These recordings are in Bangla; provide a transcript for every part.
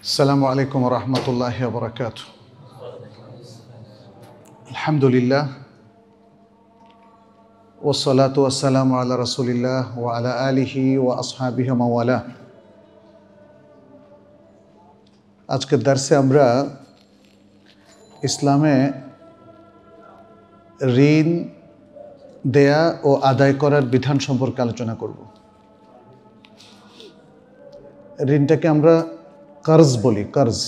السلام عليكم ورحمة الله وبركاته الحمد لله والصلاة والسلام على رسول الله وعلى آله وأصحابه موالاه আজকের দার্সে আমরা ইসলামে ঋণ দেয়া ও আদায় করার বিধান সম্পর্কে আলোচনা করব ঋণটাকে আমরা কর্জ বলি কর্জ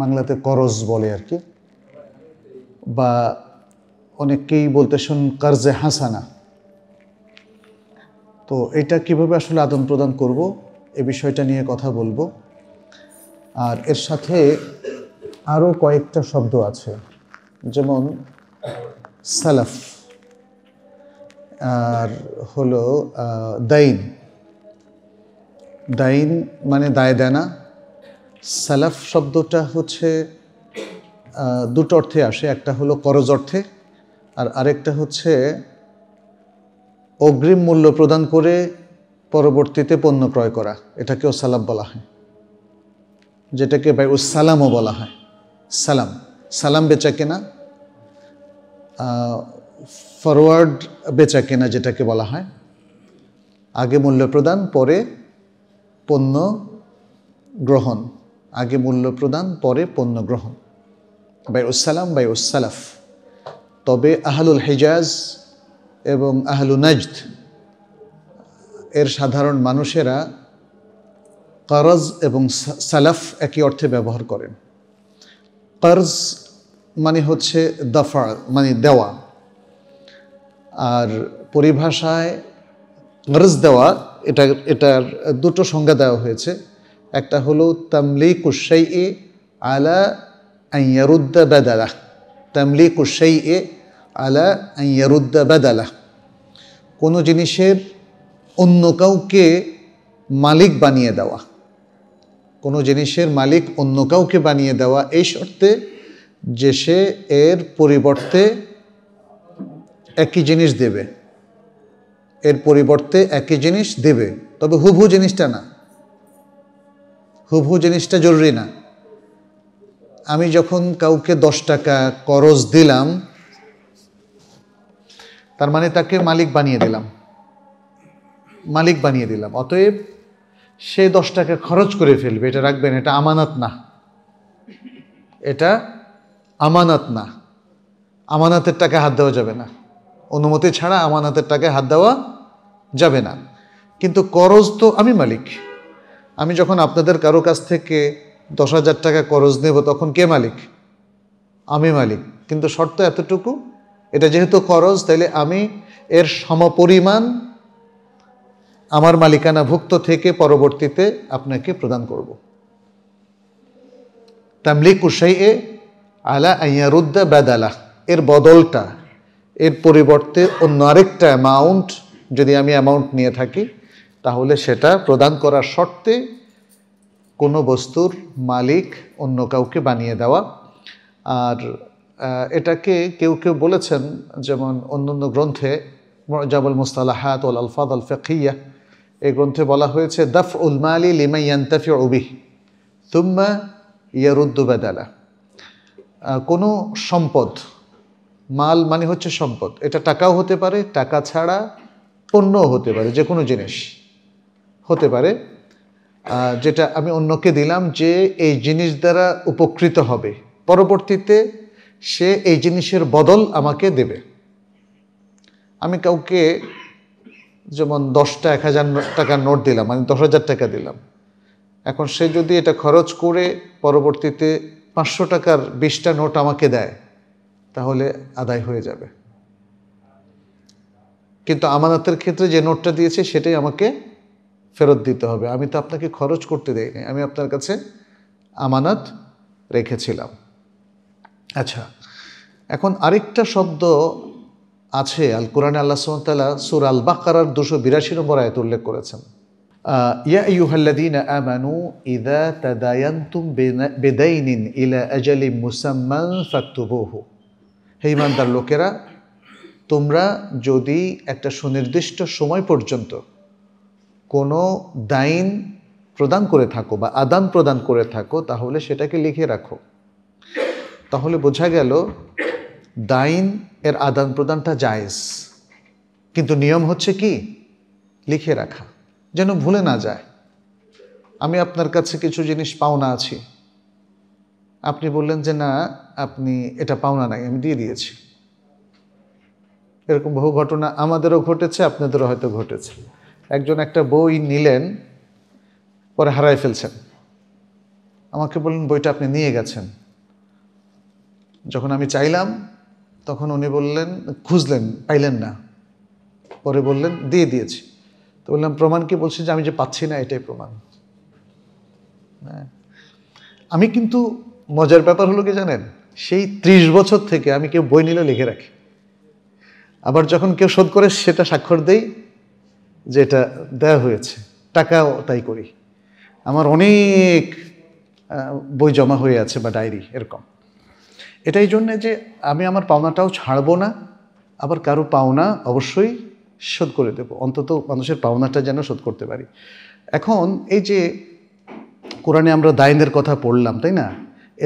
বাংলাতে করজ বলে আর কি বা অনেকেই বলতে শুন কর্জে হাসানা তো এটা কিভাবে আসলে আদান প্রদান করব এ বিষয়টা নিয়ে কথা বলবো আর এর সাথে আরও কয়েকটা শব্দ আছে যেমন সালাফ আর হলো দাইন দাইন মানে দায় দেনা সালাফ শব্দটা হচ্ছে দুটো অর্থে আসে একটা হলো করজ অর্থে আর আরেকটা হচ্ছে অগ্রিম মূল্য প্রদান করে পরবর্তীতে পণ্য ক্রয় করা এটাকেও সালাফ বলা হয় যেটাকে বাই সালামও বলা হয় সালাম সালাম বেচা কেনা ফরওয়ার্ড বেচা কেনা যেটাকে বলা হয় আগে মূল্য প্রদান পরে পণ্য গ্রহণ আগে মূল্য প্রদান পরে পণ্য গ্রহণ বাই উসালাম বাই উসালাফ তবে আহলুল হেজাজ এবং আহলু নজদ এর সাধারণ মানুষেরা করজ এবং সালাফ একই অর্থে ব্যবহার করেন কর্জ মানে হচ্ছে দফা মানে দেওয়া আর পরিভাষায় গরজ দেওয়া এটা এটার দুটো সংজ্ঞা দেওয়া হয়েছে একটা হলো তামলি কুসাই এ আলা আইয়ারুদ্দা বেদালাহ তামলি কুসাই এ আলা আইয়ারুদ্দা বেদালাহ কোনো জিনিসের অন্য কাউকে মালিক বানিয়ে দেওয়া কোনো জিনিসের মালিক অন্য কাউকে বানিয়ে দেওয়া এই শর্তে যে সে এর পরিবর্তে একই জিনিস দেবে এর পরিবর্তে একই জিনিস দেবে তবে হুভু জিনিসটা না হুভু জিনিসটা জরুরি না আমি যখন কাউকে দশ টাকা করজ দিলাম তার মানে তাকে মালিক বানিয়ে দিলাম মালিক বানিয়ে দিলাম অতএব সে দশ টাকা খরচ করে ফেলবে এটা রাখবেন এটা আমানত না এটা আমানত না আমানাতের টাকা হাত দেওয়া যাবে না অনুমতি ছাড়া আমানাতের টাকা হাত দেওয়া যাবে না কিন্তু করজ তো আমি মালিক আমি যখন আপনাদের কারো কাছ থেকে দশ হাজার টাকা খরচ নেব তখন কে মালিক আমি মালিক কিন্তু শর্ত এতটুকু এটা যেহেতু খরচ তাইলে আমি এর সমপরিমাণ আমার মালিকানাভুক্ত থেকে পরবর্তীতে আপনাকে প্রদান করব তামলি কুসাই এ আলা আইয়ারুদ্দা বেদালা এর বদলটা এর পরিবর্তে অন্য আরেকটা অ্যামাউন্ট যদি আমি অ্যামাউন্ট নিয়ে থাকি তাহলে সেটা প্রদান করার শর্তে কোনো বস্তুর মালিক অন্য কাউকে বানিয়ে দেওয়া আর এটাকে কেউ কেউ বলেছেন যেমন অন্য অন্য গ্রন্থে জাবুল মুস্তালাহাত ওল আলফাদ আল ফেকিয়া এই গ্রন্থে বলা হয়েছে দফ উল মালি লিমাই ইয়ান্তাফি উবিহ তুম্মা ইয়ারুদ্দু কোনো সম্পদ মাল মানে হচ্ছে সম্পদ এটা টাকাও হতে পারে টাকা ছাড়া পণ্যও হতে পারে যে কোনো জিনিস হতে পারে যেটা আমি অন্যকে দিলাম যে এই জিনিস দ্বারা উপকৃত হবে পরবর্তীতে সে এই জিনিসের বদল আমাকে দেবে আমি কাউকে যেমন দশটা এক হাজার টাকার নোট দিলাম মানে দশ হাজার টাকা দিলাম এখন সে যদি এটা খরচ করে পরবর্তীতে পাঁচশো টাকার বিশটা নোট আমাকে দেয় তাহলে আদায় হয়ে যাবে কিন্তু আমানতের ক্ষেত্রে যে নোটটা দিয়েছে সেটাই আমাকে ফেরত দিতে হবে আমি তো আপনাকে খরচ করতে নাই আমি আপনার কাছে আমানত রেখেছিলাম আচ্ছা এখন আরেকটা শব্দ আছে আল কোরআনে আল্লাহ সুমতালা সুর আল বাকার দুশো বিরাশি নম্বর আয়ত উল্লেখ করেছেন ইয়া ইউহাল্লাদিন আমানু ইদা তাদায়ান্তুম বেদাইনিন ইলা আজালি মুসাম্মান ফাত্তুবহু হে ইমানদার লোকেরা তোমরা যদি একটা সুনির্দিষ্ট সময় পর্যন্ত কোনো দাইন প্রদান করে থাকো বা আদান প্রদান করে থাকো তাহলে সেটাকে লিখে রাখো তাহলে বোঝা গেল দাইন এর আদান প্রদানটা জায়েজ কিন্তু নিয়ম হচ্ছে কি লিখে রাখা যেন ভুলে না যায় আমি আপনার কাছে কিছু জিনিস পাওনা আছি আপনি বললেন যে না আপনি এটা পাওনা নাই আমি দিয়ে দিয়েছি এরকম বহু ঘটনা আমাদেরও ঘটেছে আপনাদেরও হয়তো ঘটেছে একজন একটা বই নিলেন পরে হারায় ফেলছেন আমাকে বললেন বইটা আপনি নিয়ে গেছেন যখন আমি চাইলাম তখন উনি বললেন খুঁজলেন পাইলেন না পরে বললেন দিয়ে দিয়েছি তো বললাম প্রমাণ কি বলছি যে আমি যে পাচ্ছি না এটাই প্রমাণ হ্যাঁ। আমি কিন্তু মজার ব্যাপার হলো কি জানেন সেই ত্রিশ বছর থেকে আমি কেউ বই নিলে লিখে রাখি আবার যখন কেউ শোধ করে সেটা স্বাক্ষর দেই যেটা দেওয়া হয়েছে টাকাও তাই করি আমার অনেক বই জমা হয়ে আছে বা ডায়েরি এরকম এটাই জন্যে যে আমি আমার পাওনাটাও ছাড়বো না আবার কারো পাওনা অবশ্যই শোধ করে দেব অন্তত মানুষের পাওনাটা যেন শোধ করতে পারি এখন এই যে কোরআনে আমরা দায়নের কথা পড়লাম তাই না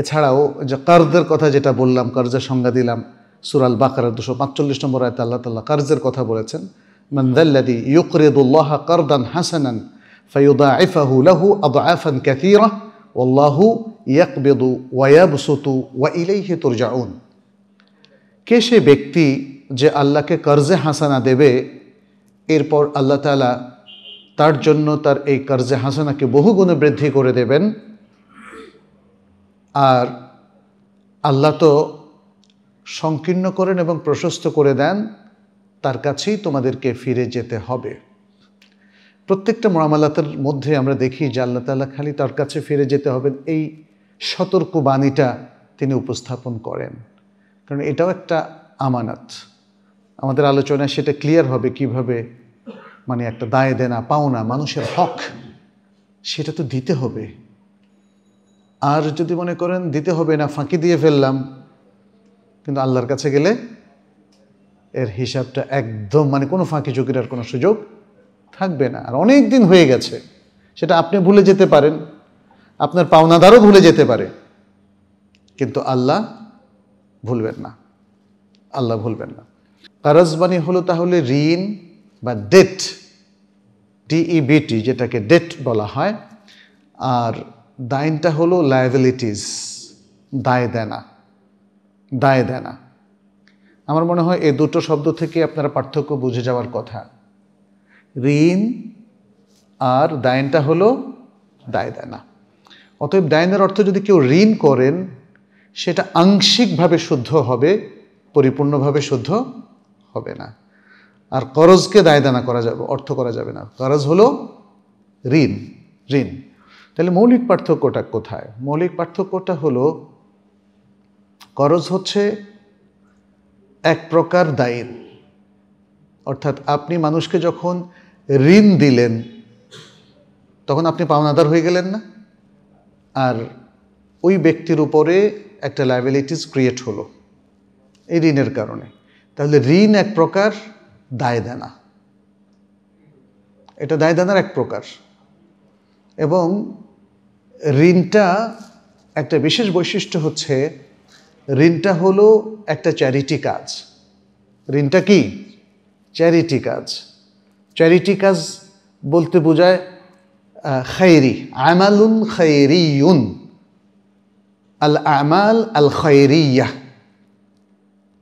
এছাড়াও যে কার্জের কথা যেটা বললাম কার্জের সংজ্ঞা দিলাম সুরাল বাকার দুশো পাঁচচল্লিশ নম্বর আয়তে আল্লাহ তাল্লাহ কার্জের কথা বলেছেন من ذا الذي يقرض الله قرضا حسنا فيضاعفه له اضعافا كثيره والله يقبض ويبسط واليه ترجعون কে সে ব্যক্তি যে আল্লাহকে কর্জে হাসানা দেবে এরপর আল্লাহ তালা তার জন্য তার এই কর্জে হাসানাকে বহুগুণে বৃদ্ধি করে দেবেন আর আল্লাহ তো সংকীর্ণ করেন এবং প্রশস্ত করে দেন তার কাছেই তোমাদেরকে ফিরে যেতে হবে প্রত্যেকটা মরামালাতের মধ্যে আমরা দেখি যে আল্লাহ তাল্লাহ খালি তার কাছে ফিরে যেতে হবে এই সতর্ক বাণীটা তিনি উপস্থাপন করেন কারণ এটাও একটা আমানাত আমাদের আলোচনায় সেটা ক্লিয়ার হবে কিভাবে মানে একটা দায় দেনা পাওনা মানুষের হক সেটা তো দিতে হবে আর যদি মনে করেন দিতে হবে না ফাঁকি দিয়ে ফেললাম কিন্তু আল্লাহর কাছে গেলে এর হিসাবটা একদম মানে কোনো ফাঁকি চুকির আর কোনো সুযোগ থাকবে না আর অনেক দিন হয়ে গেছে সেটা আপনি ভুলে যেতে পারেন আপনার পাওনাদারও ভুলে যেতে পারে কিন্তু আল্লাহ ভুলবেন না আল্লাহ ভুলবেন না কারজবাণী হলো তাহলে ঋণ বা ডেট ডিইবিটি e যেটাকে ডেট বলা হয় আর দাইনটা হলো লায়াবিলিটিস দায় দেনা দায় দেনা আমার মনে হয় এই দুটো শব্দ থেকে আপনারা পার্থক্য বুঝে যাওয়ার কথা ঋণ আর দায়নটা হলো দায় না অতএব দায়নের অর্থ যদি কেউ ঋণ করেন সেটা আংশিকভাবে শুদ্ধ হবে পরিপূর্ণভাবে শুদ্ধ হবে না আর করজকে দায়দানা করা যাবে অর্থ করা যাবে না করজ হলো ঋণ ঋণ তাহলে মৌলিক পার্থক্যটা কোথায় মৌলিক পার্থক্যটা হলো করজ হচ্ছে এক প্রকার দায়ের অর্থাৎ আপনি মানুষকে যখন ঋণ দিলেন তখন আপনি পাওনাদার হয়ে গেলেন না আর ওই ব্যক্তির উপরে একটা লাইবিলিটিস ক্রিয়েট হলো এই ঋণের কারণে তাহলে ঋণ এক প্রকার দায় দেনা এটা দায় দেনার এক প্রকার এবং ঋণটা একটা বিশেষ বৈশিষ্ট্য হচ্ছে ঋণটা হলো একটা চ্যারিটি কাজ ঋণটা কি চ্যারিটি কাজ চ্যারিটি কাজ বলতে বোঝায় খৈরি আমালুন ইউন আল আমাল আল খৈরিয়া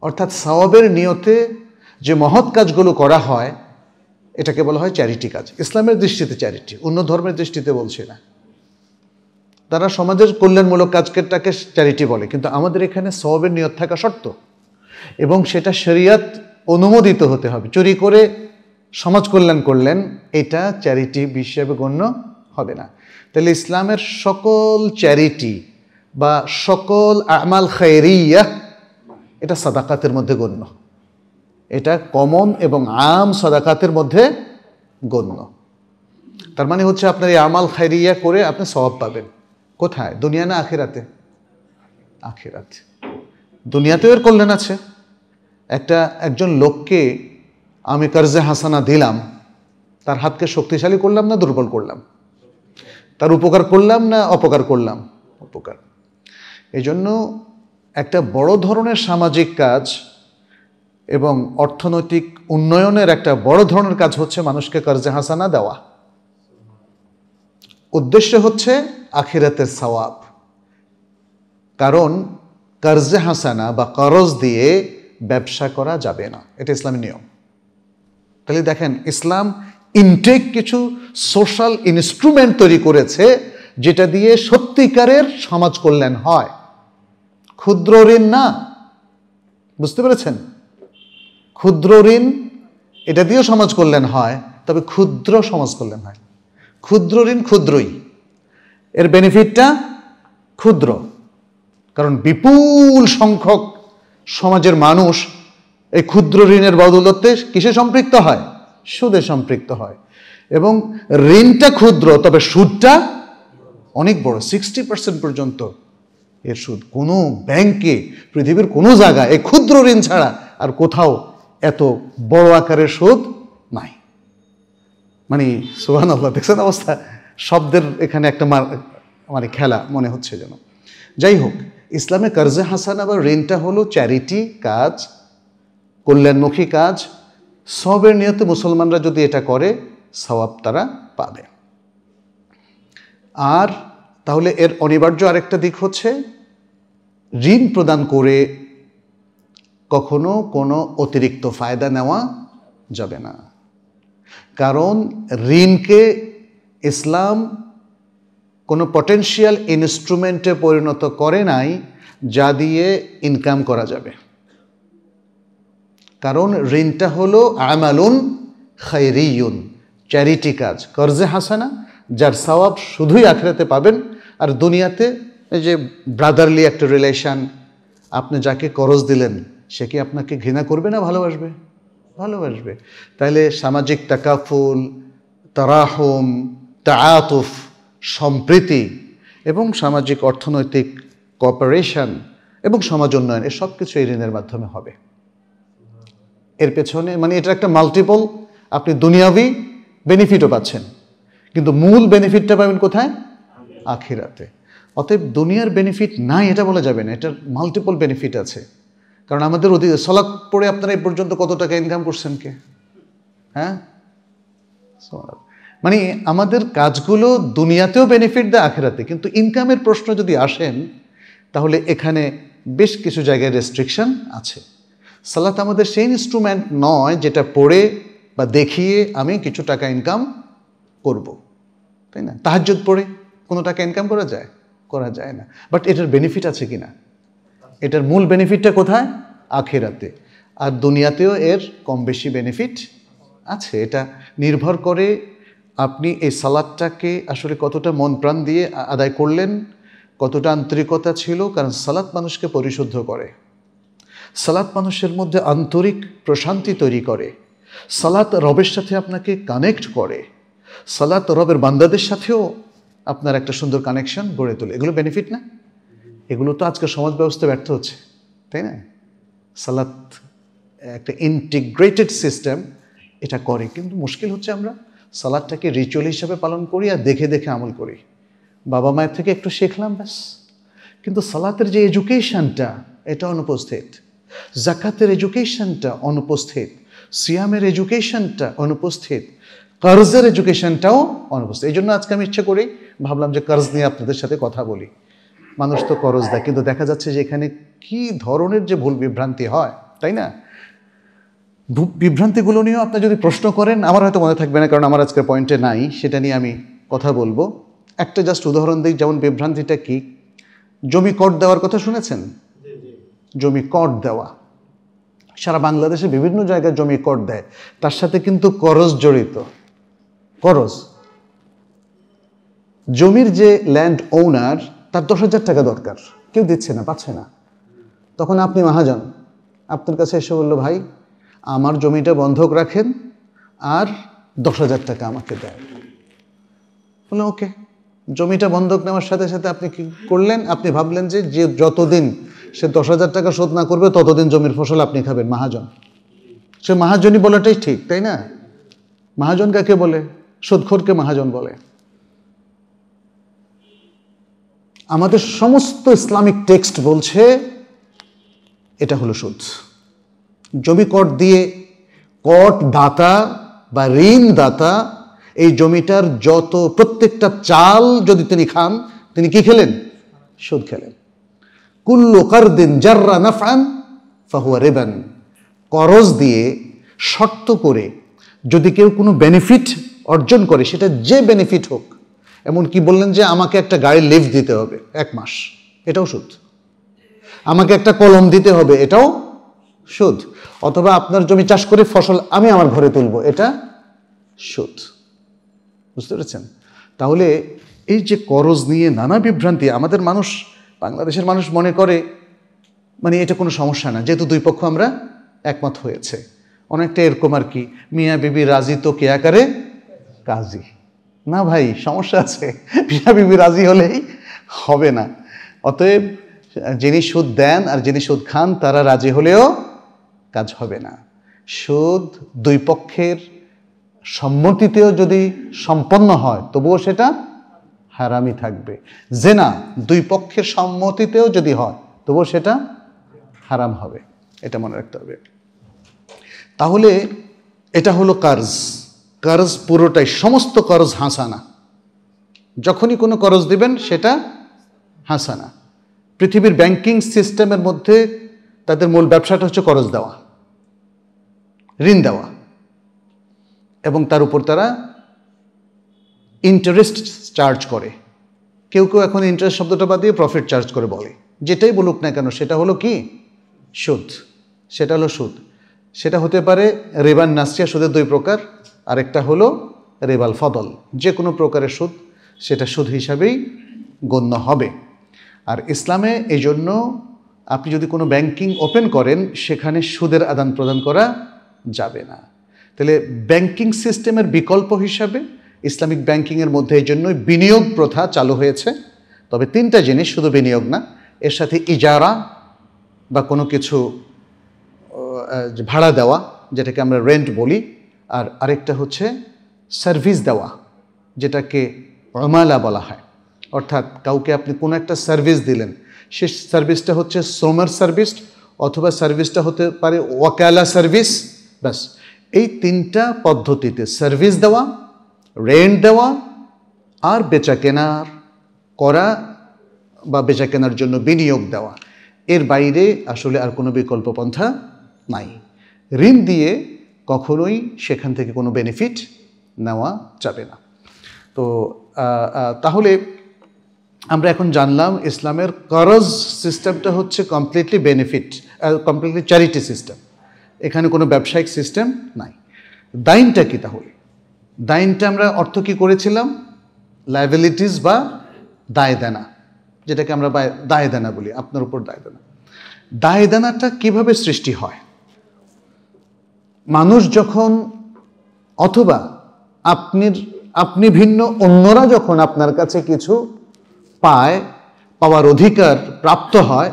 অর্থাৎ সওয়াবের নিয়তে যে মহৎ কাজগুলো করা হয় এটাকে বলা হয় চ্যারিটি কাজ ইসলামের দৃষ্টিতে চ্যারিটি অন্য ধর্মের দৃষ্টিতে বলছি না তারা সমাজের কল্যাণমূলক কাজকেটাকে চ্যারিটি বলে কিন্তু আমাদের এখানে সবের নিয়ত থাকা শর্ত এবং সেটা শরিয়াত অনুমোদিত হতে হবে চুরি করে সমাজ কল্যাণ করলেন এটা চ্যারিটি হিসেবে গণ্য হবে না তাহলে ইসলামের সকল চ্যারিটি বা সকল আমাল খায়রিয়া এটা সাদাকাতের মধ্যে গণ্য এটা কমন এবং আম সাদাকাতের মধ্যে গণ্য তার মানে হচ্ছে আপনার এই আমাল খাইরিয়া করে আপনি সবাব পাবেন কোথায় দুনিয়া না আখেরাতে আখেরাতে দুনিয়াতেও এর কল্যাণ আছে একটা একজন লোককে আমি কার্জে হাসানা দিলাম তার হাতকে শক্তিশালী করলাম না দুর্বল করলাম তার উপকার করলাম না অপকার করলাম উপকার এই জন্য একটা বড় ধরনের সামাজিক কাজ এবং অর্থনৈতিক উন্নয়নের একটা বড় ধরনের কাজ হচ্ছে মানুষকে কার্জে হাসানা দেওয়া উদ্দেশ্য হচ্ছে আখিরাতের সওয়াব কারণ কর্জে হাসানা বা করজ দিয়ে ব্যবসা করা যাবে না এটা ইসলামের নিয়ম তাহলে দেখেন ইসলাম ইনটেক কিছু সোশ্যাল ইনস্ট্রুমেন্ট তৈরি করেছে যেটা দিয়ে সত্যিকারের সমাজ কল্যাণ হয় ক্ষুদ্র ঋণ না বুঝতে পেরেছেন ক্ষুদ্র ঋণ এটা দিয়েও সমাজ কল্যাণ হয় তবে ক্ষুদ্র সমাজ কল্যাণ হয় ক্ষুদ্র ঋণ ক্ষুদ্রই এর বেনিফিটটা ক্ষুদ্র কারণ বিপুল সংখ্যক সমাজের মানুষ এই ক্ষুদ্র ঋণের বদৌলতে কিসে সম্পৃক্ত হয় সুদে সম্পৃক্ত হয় এবং ঋণটা ক্ষুদ্র তবে সুদটা অনেক বড় সিক্সটি পার্সেন্ট পর্যন্ত এর সুদ কোনো ব্যাংকে পৃথিবীর কোনো জায়গায় এই ক্ষুদ্র ঋণ ছাড়া আর কোথাও এত বড় আকারের সুদ নাই মানে সুহান আল্লাহ দেখছেন অবস্থা শব্দের এখানে একটা মানে খেলা মনে হচ্ছে যেন যাই হোক ইসলামে কার্জে হাসান আবার ঋণটা হলো চ্যারিটি কাজ কল্যাণমুখী কাজ সবের নিয়তে মুসলমানরা যদি এটা করে সওয়াব তারা পাবে আর তাহলে এর অনিবার্য আরেকটা দিক হচ্ছে ঋণ প্রদান করে কখনো কোনো অতিরিক্ত ফায়দা নেওয়া যাবে না কারণ ঋণকে ইসলাম কোনো পটেন্সিয়াল ইনস্ট্রুমেন্টে পরিণত করে নাই যা দিয়ে ইনকাম করা যাবে কারণ ঋণটা হলো আমালুন খাইরিউন চ্যারিটি কাজ কর্জে হাসানা যার সওয়াব শুধুই আখড়াতে পাবেন আর দুনিয়াতে যে ব্রাদারলি একটা রিলেশান আপনি যাকে করজ দিলেন সে কি আপনাকে ঘৃণা করবে না ভালোবাসবে ভালোবাসবে তাহলে সামাজিক তাকাফুল তারাহম তাআতুফ সম্প্রীতি এবং সামাজিক অর্থনৈতিক কপারেশন এবং সমাজ উন্নয়ন এর সব কিছু এই ঋণের মাধ্যমে হবে এর পেছনে মানে এটা একটা মাল্টিপল আপনি দুনিয়াবি বেনিফিটও পাচ্ছেন কিন্তু মূল বেনিফিটটা পাবেন কোথায় আখিরাতে অতএব দুনিয়ার বেনিফিট নাই এটা বলা যাবে না এটার মাল্টিপল বেনিফিট আছে কারণ আমাদের অধিক সলাপ পড়ে আপনারা এই পর্যন্ত কত টাকা ইনকাম করছেন কে হ্যাঁ মানে আমাদের কাজগুলো দুনিয়াতেও বেনিফিট দেয় আখেরাতে কিন্তু ইনকামের প্রশ্ন যদি আসেন তাহলে এখানে বেশ কিছু জায়গায় রেস্ট্রিকশন আছে সালাত আমাদের সেই ইনস্ট্রুমেন্ট নয় যেটা পড়ে বা দেখিয়ে আমি কিছু টাকা ইনকাম করব। তাই না তাহাজ্জত পড়ে কোনো টাকা ইনকাম করা যায় করা যায় না বাট এটার বেনিফিট আছে কি না এটার মূল বেনিফিটটা কোথায় আখেরাতে আর দুনিয়াতেও এর কম বেশি বেনিফিট আছে এটা নির্ভর করে আপনি এই সালাদটাকে আসলে কতটা মন প্রাণ দিয়ে আদায় করলেন কতটা আন্তরিকতা ছিল কারণ সালাদ মানুষকে পরিশুদ্ধ করে সালাদ মানুষের মধ্যে আন্তরিক প্রশান্তি তৈরি করে সালাদ রবের সাথে আপনাকে কানেক্ট করে সালাদ রবের বান্দাদের সাথেও আপনার একটা সুন্দর কানেকশন গড়ে তোলে এগুলো বেনিফিট না এগুলো তো আজকে সমাজ ব্যবস্থা ব্যর্থ হচ্ছে তাই না সালাত একটা ইন্টিগ্রেটেড সিস্টেম এটা করে কিন্তু মুশকিল হচ্ছে আমরা সালাদটাকে রিচুয়াল হিসাবে পালন করি আর দেখে দেখে আমল করি বাবা মায়ের থেকে একটু শিখলাম ব্যাস কিন্তু সালাতের যে এডুকেশনটা এটা অনুপস্থিত জাকাতের এডুকেশনটা অনুপস্থিত সিয়ামের এডুকেশনটা অনুপস্থিত কার্জের এডুকেশনটাও অনুপস্থিত এই জন্য আজকে আমি ইচ্ছে করি ভাবলাম যে কার্জ নিয়ে আপনাদের সাথে কথা বলি মানুষ তো করজ দেয় কিন্তু দেখা যাচ্ছে যে এখানে কী ধরনের যে ভুল বিভ্রান্তি হয় তাই না বিভ্রান্তিগুলো নিয়েও আপনি যদি প্রশ্ন করেন আমার হয়তো মনে থাকবে না কারণ আমার আজকের পয়েন্টে নাই সেটা নিয়ে আমি কথা বলবো একটা জাস্ট উদাহরণ দিই যেমন বিভ্রান্তিটা কি জমি কর দেওয়ার কথা শুনেছেন জমি কর দেওয়া সারা বাংলাদেশে বিভিন্ন জায়গায় জমি কর দেয় তার সাথে কিন্তু করজ জড়িত করজ জমির যে ল্যান্ড ওনার তার দশ হাজার টাকা দরকার কেউ দিচ্ছে না পাচ্ছে না তখন আপনি মহাজন আপনার কাছে এসে বললো ভাই আমার জমিটা বন্ধক রাখেন আর দশ হাজার টাকা আমাকে দেয় বললাম ওকে জমিটা বন্ধক নেওয়ার সাথে সাথে আপনি কি করলেন আপনি ভাবলেন যে যে যতদিন সে দশ হাজার টাকা শোধ না করবে ততদিন জমির ফসল আপনি খাবেন মাহাজন সে মাহাজনই বলাটাই ঠিক তাই না মাহাজন কাকে বলে সুদখোরকে মাহাজন বলে আমাদের সমস্ত ইসলামিক টেক্সট বলছে এটা হলো সুদ জমি কর দিয়ে কট দাতা বা ঋণ দাতা এই জমিটার যত প্রত্যেকটা চাল যদি তিনি খান তিনি কি খেলেন সুদ খেলেন কুল্লু কারদিন জাররা নাফান ফাহুয়া রেবান করজ দিয়ে শর্ত করে যদি কেউ কোনো বেনিফিট অর্জন করে সেটা যে বেনিফিট হোক এমনকি বললেন যে আমাকে একটা গাড়ির লিফ্ট দিতে হবে এক মাস এটাও সুদ আমাকে একটা কলম দিতে হবে এটাও সুদ অথবা আপনার জমি চাষ করে ফসল আমি আমার ঘরে তুলব এটা সুদ বুঝতে পেরেছেন তাহলে এই যে করজ নিয়ে নানা বিভ্রান্তি আমাদের মানুষ বাংলাদেশের মানুষ মনে করে মানে এটা কোনো সমস্যা না যেহেতু দুই পক্ষ আমরা একমত হয়েছে অনেকটা এরকম আর কি মিয়া বিবি রাজি তো কে আকারে কাজী না ভাই সমস্যা আছে মিয়া বিবি রাজি হলেই হবে না অতএব যিনি সুদ দেন আর যিনি সুদ খান তারা রাজি হলেও কাজ হবে না সুদ দুই পক্ষের সম্মতিতেও যদি সম্পন্ন হয় তবুও সেটা হারামি থাকবে জেনা দুই পক্ষের সম্মতিতেও যদি হয় তবুও সেটা হারাম হবে এটা মনে রাখতে হবে তাহলে এটা হলো কার্জ কার্জ পুরোটাই সমস্ত করজ হাসানা যখনই কোনো করজ দিবেন সেটা হাসানা পৃথিবীর ব্যাংকিং সিস্টেমের মধ্যে তাদের মূল ব্যবসাটা হচ্ছে করজ দেওয়া ঋণ দেওয়া এবং তার উপর তারা ইন্টারেস্ট চার্জ করে কেউ কেউ এখন ইন্টারেস্ট শব্দটা বাদ দিয়ে প্রফিট চার্জ করে বলে যেটাই বলুক না কেন সেটা হলো কি সুদ সেটা হলো সুদ সেটা হতে পারে রেবান নাসিয়া সুদের দুই প্রকার আরেকটা হলো রেবাল ফদল যে কোনো প্রকারের সুদ সেটা সুদ হিসাবেই গণ্য হবে আর ইসলামে এই জন্য আপনি যদি কোনো ব্যাংকিং ওপেন করেন সেখানে সুদের আদান প্রদান করা যাবে না তাহলে ব্যাংকিং সিস্টেমের বিকল্প হিসাবে ইসলামিক ব্যাংকিংয়ের মধ্যে এই জন্যই বিনিয়োগ প্রথা চালু হয়েছে তবে তিনটা জিনিস শুধু বিনিয়োগ না এর সাথে ইজারা বা কোনো কিছু ভাড়া দেওয়া যেটাকে আমরা রেন্ট বলি আর আরেকটা হচ্ছে সার্ভিস দেওয়া যেটাকে রমালা বলা হয় অর্থাৎ কাউকে আপনি কোনো একটা সার্ভিস দিলেন সে সার্ভিসটা হচ্ছে শ্রমের সার্ভিস অথবা সার্ভিসটা হতে পারে ওয়াকালা সার্ভিস ব্যাস এই তিনটা পদ্ধতিতে সার্ভিস দেওয়া রেন্ট দেওয়া আর বেচা কেনার করা বা বেচা কেনার জন্য বিনিয়োগ দেওয়া এর বাইরে আসলে আর কোনো বিকল্প পন্থা নাই ঋণ দিয়ে কখনোই সেখান থেকে কোনো বেনিফিট নেওয়া যাবে না তো তাহলে আমরা এখন জানলাম ইসলামের করজ সিস্টেমটা হচ্ছে completely benefit completely charity system এখানে কোনো ব্যবসায়িক সিস্টেম নাই দাইনটা কি তাহলে দাইনটা আমরা অর্থ কী করেছিলাম লাইবিলিটিস বা দায় দেনা যেটাকে আমরা দায় দেনা বলি আপনার উপর দায় দেনা দায় দেনাটা কীভাবে সৃষ্টি হয় মানুষ যখন অথবা আপনির আপনি ভিন্ন অন্যরা যখন আপনার কাছে কিছু পায় পাওয়ার অধিকার প্রাপ্ত হয়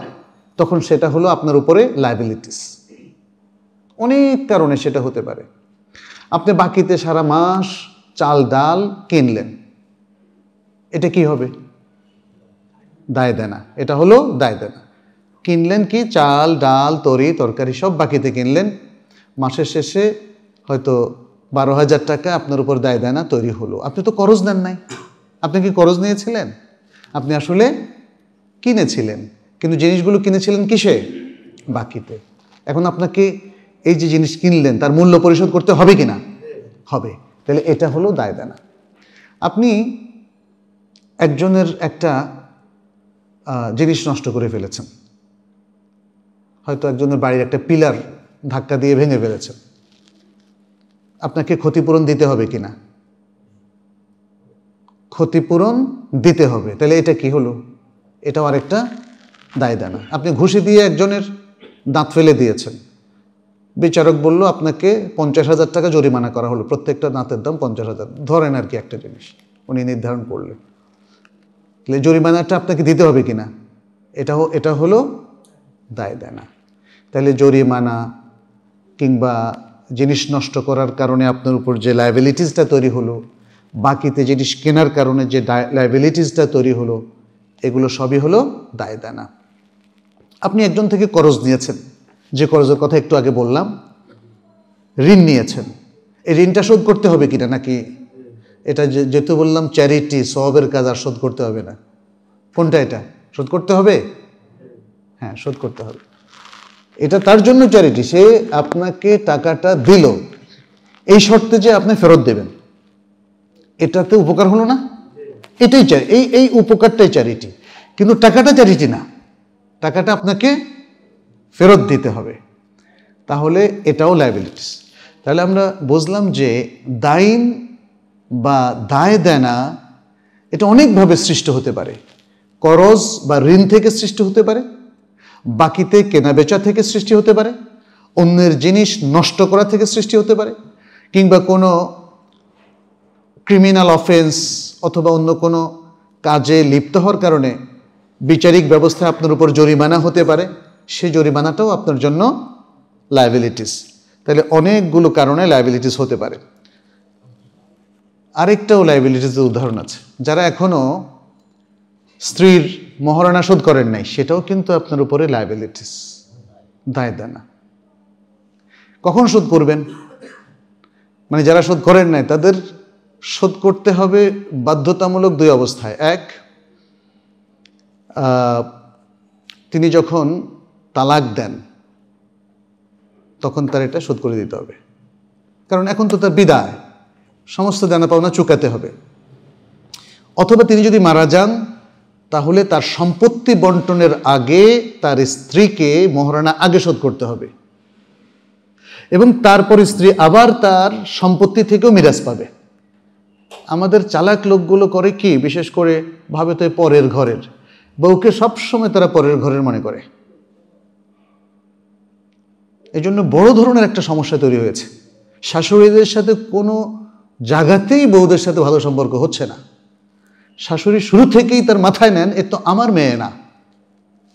তখন সেটা হলো আপনার উপরে লাইবিলিটিস অনেক কারণে সেটা হতে পারে আপনি বাকিতে সারা মাস চাল ডাল কিনলেন এটা কি হবে দায় দেনা এটা হলো দায় দেনা কিনলেন কি চাল ডাল তরি তরকারি সব বাকিতে কিনলেন মাসের শেষে হয়তো বারো হাজার টাকা আপনার উপর দায় দেনা তৈরি হলো আপনি তো করজ নেন নাই আপনি কি করজ নিয়েছিলেন আপনি আসলে কিনেছিলেন কিন্তু জিনিসগুলো কিনেছিলেন কিসে বাকিতে এখন আপনাকে এই যে জিনিস কিনলেন তার মূল্য পরিশোধ করতে হবে কি না হবে তাহলে এটা হলো দায় দেনা আপনি একজনের একটা জিনিস নষ্ট করে ফেলেছেন হয়তো একজনের বাড়ির একটা পিলার ধাক্কা দিয়ে ভেঙে ফেলেছেন আপনাকে ক্ষতিপূরণ দিতে হবে কি না ক্ষতিপূরণ দিতে হবে তাহলে এটা কি হলো এটাও আরেকটা দায় দেনা আপনি ঘুষি দিয়ে একজনের দাঁত ফেলে দিয়েছেন বিচারক বলল আপনাকে পঞ্চাশ হাজার টাকা জরিমানা করা হলো প্রত্যেকটা নাতের দাম পঞ্চাশ হাজার ধরেন আর কি একটা জিনিস উনি নির্ধারণ করলেন জরিমানাটা আপনাকে দিতে হবে কি না এটা এটা হলো দায় দেনা তাহলে জরিমানা কিংবা জিনিস নষ্ট করার কারণে আপনার উপর যে লাইবিলিটিসটা তৈরি হলো বাকিতে জিনিস কেনার কারণে যে লাইবিলিটিসটা তৈরি হলো এগুলো সবই হলো দায় দেনা আপনি একজন থেকে করজ নিয়েছেন যে করজের কথা একটু আগে বললাম ঋণ নিয়েছেন এই ঋণটা শোধ করতে হবে কিনা নাকি এটা যেহেতু বললাম চ্যারিটি সবের কাজ আর শোধ করতে হবে না কোনটা এটা শোধ করতে হবে হ্যাঁ শোধ করতে হবে এটা তার জন্য চ্যারিটি সে আপনাকে টাকাটা দিল এই শর্তে যে আপনি ফেরত দেবেন এটাতে উপকার হলো না এটাই এই এই উপকারটাই চ্যারিটি কিন্তু টাকাটা চ্যারিটি না টাকাটা আপনাকে ফেরত দিতে হবে তাহলে এটাও লাইবিলিটিস তাহলে আমরা বুঝলাম যে দাইন বা দায় দেনা এটা অনেকভাবে সৃষ্ট হতে পারে করজ বা ঋণ থেকে সৃষ্টি হতে পারে বাকিতে কেনা বেচা থেকে সৃষ্টি হতে পারে অন্যের জিনিস নষ্ট করা থেকে সৃষ্টি হতে পারে কিংবা কোনো ক্রিমিনাল অফেন্স অথবা অন্য কোনো কাজে লিপ্ত হওয়ার কারণে বিচারিক ব্যবস্থা আপনার উপর জরিমানা হতে পারে সে জরিমানাটাও আপনার জন্য লাইবিলিটিস তাহলে অনেকগুলো কারণে লাইবিলিটিস হতে পারে আরেকটাও লাইবিলিটিসের উদাহরণ আছে যারা এখনও স্ত্রীর মহারণা শোধ করেন নাই সেটাও কিন্তু আপনার উপরে লাইবিলিটিস দায় দানা কখন শোধ করবেন মানে যারা শোধ করেন নাই তাদের শোধ করতে হবে বাধ্যতামূলক দুই অবস্থায় এক তিনি যখন তালাক দেন তখন তার এটা শোধ করে দিতে হবে কারণ এখন তো তার বিদায় সমস্ত জানা পাওনা চুকাতে হবে অথবা তিনি যদি মারা যান তাহলে তার সম্পত্তি বন্টনের আগে তার স্ত্রীকে মহারানা আগে শোধ করতে হবে এবং তারপর স্ত্রী আবার তার সম্পত্তি থেকেও মিরাজ পাবে আমাদের চালাক লোকগুলো করে কি বিশেষ করে ভাবে তো পরের ঘরের বউকে সবসময় তারা পরের ঘরের মনে করে এজন্য বড় ধরনের একটা সমস্যা তৈরি হয়েছে শাশুড়িদের সাথে কোনো জায়গাতেই বউদের সাথে ভালো সম্পর্ক হচ্ছে না শাশুড়ি শুরু থেকেই তার মাথায় নেন এ তো আমার মেয়ে না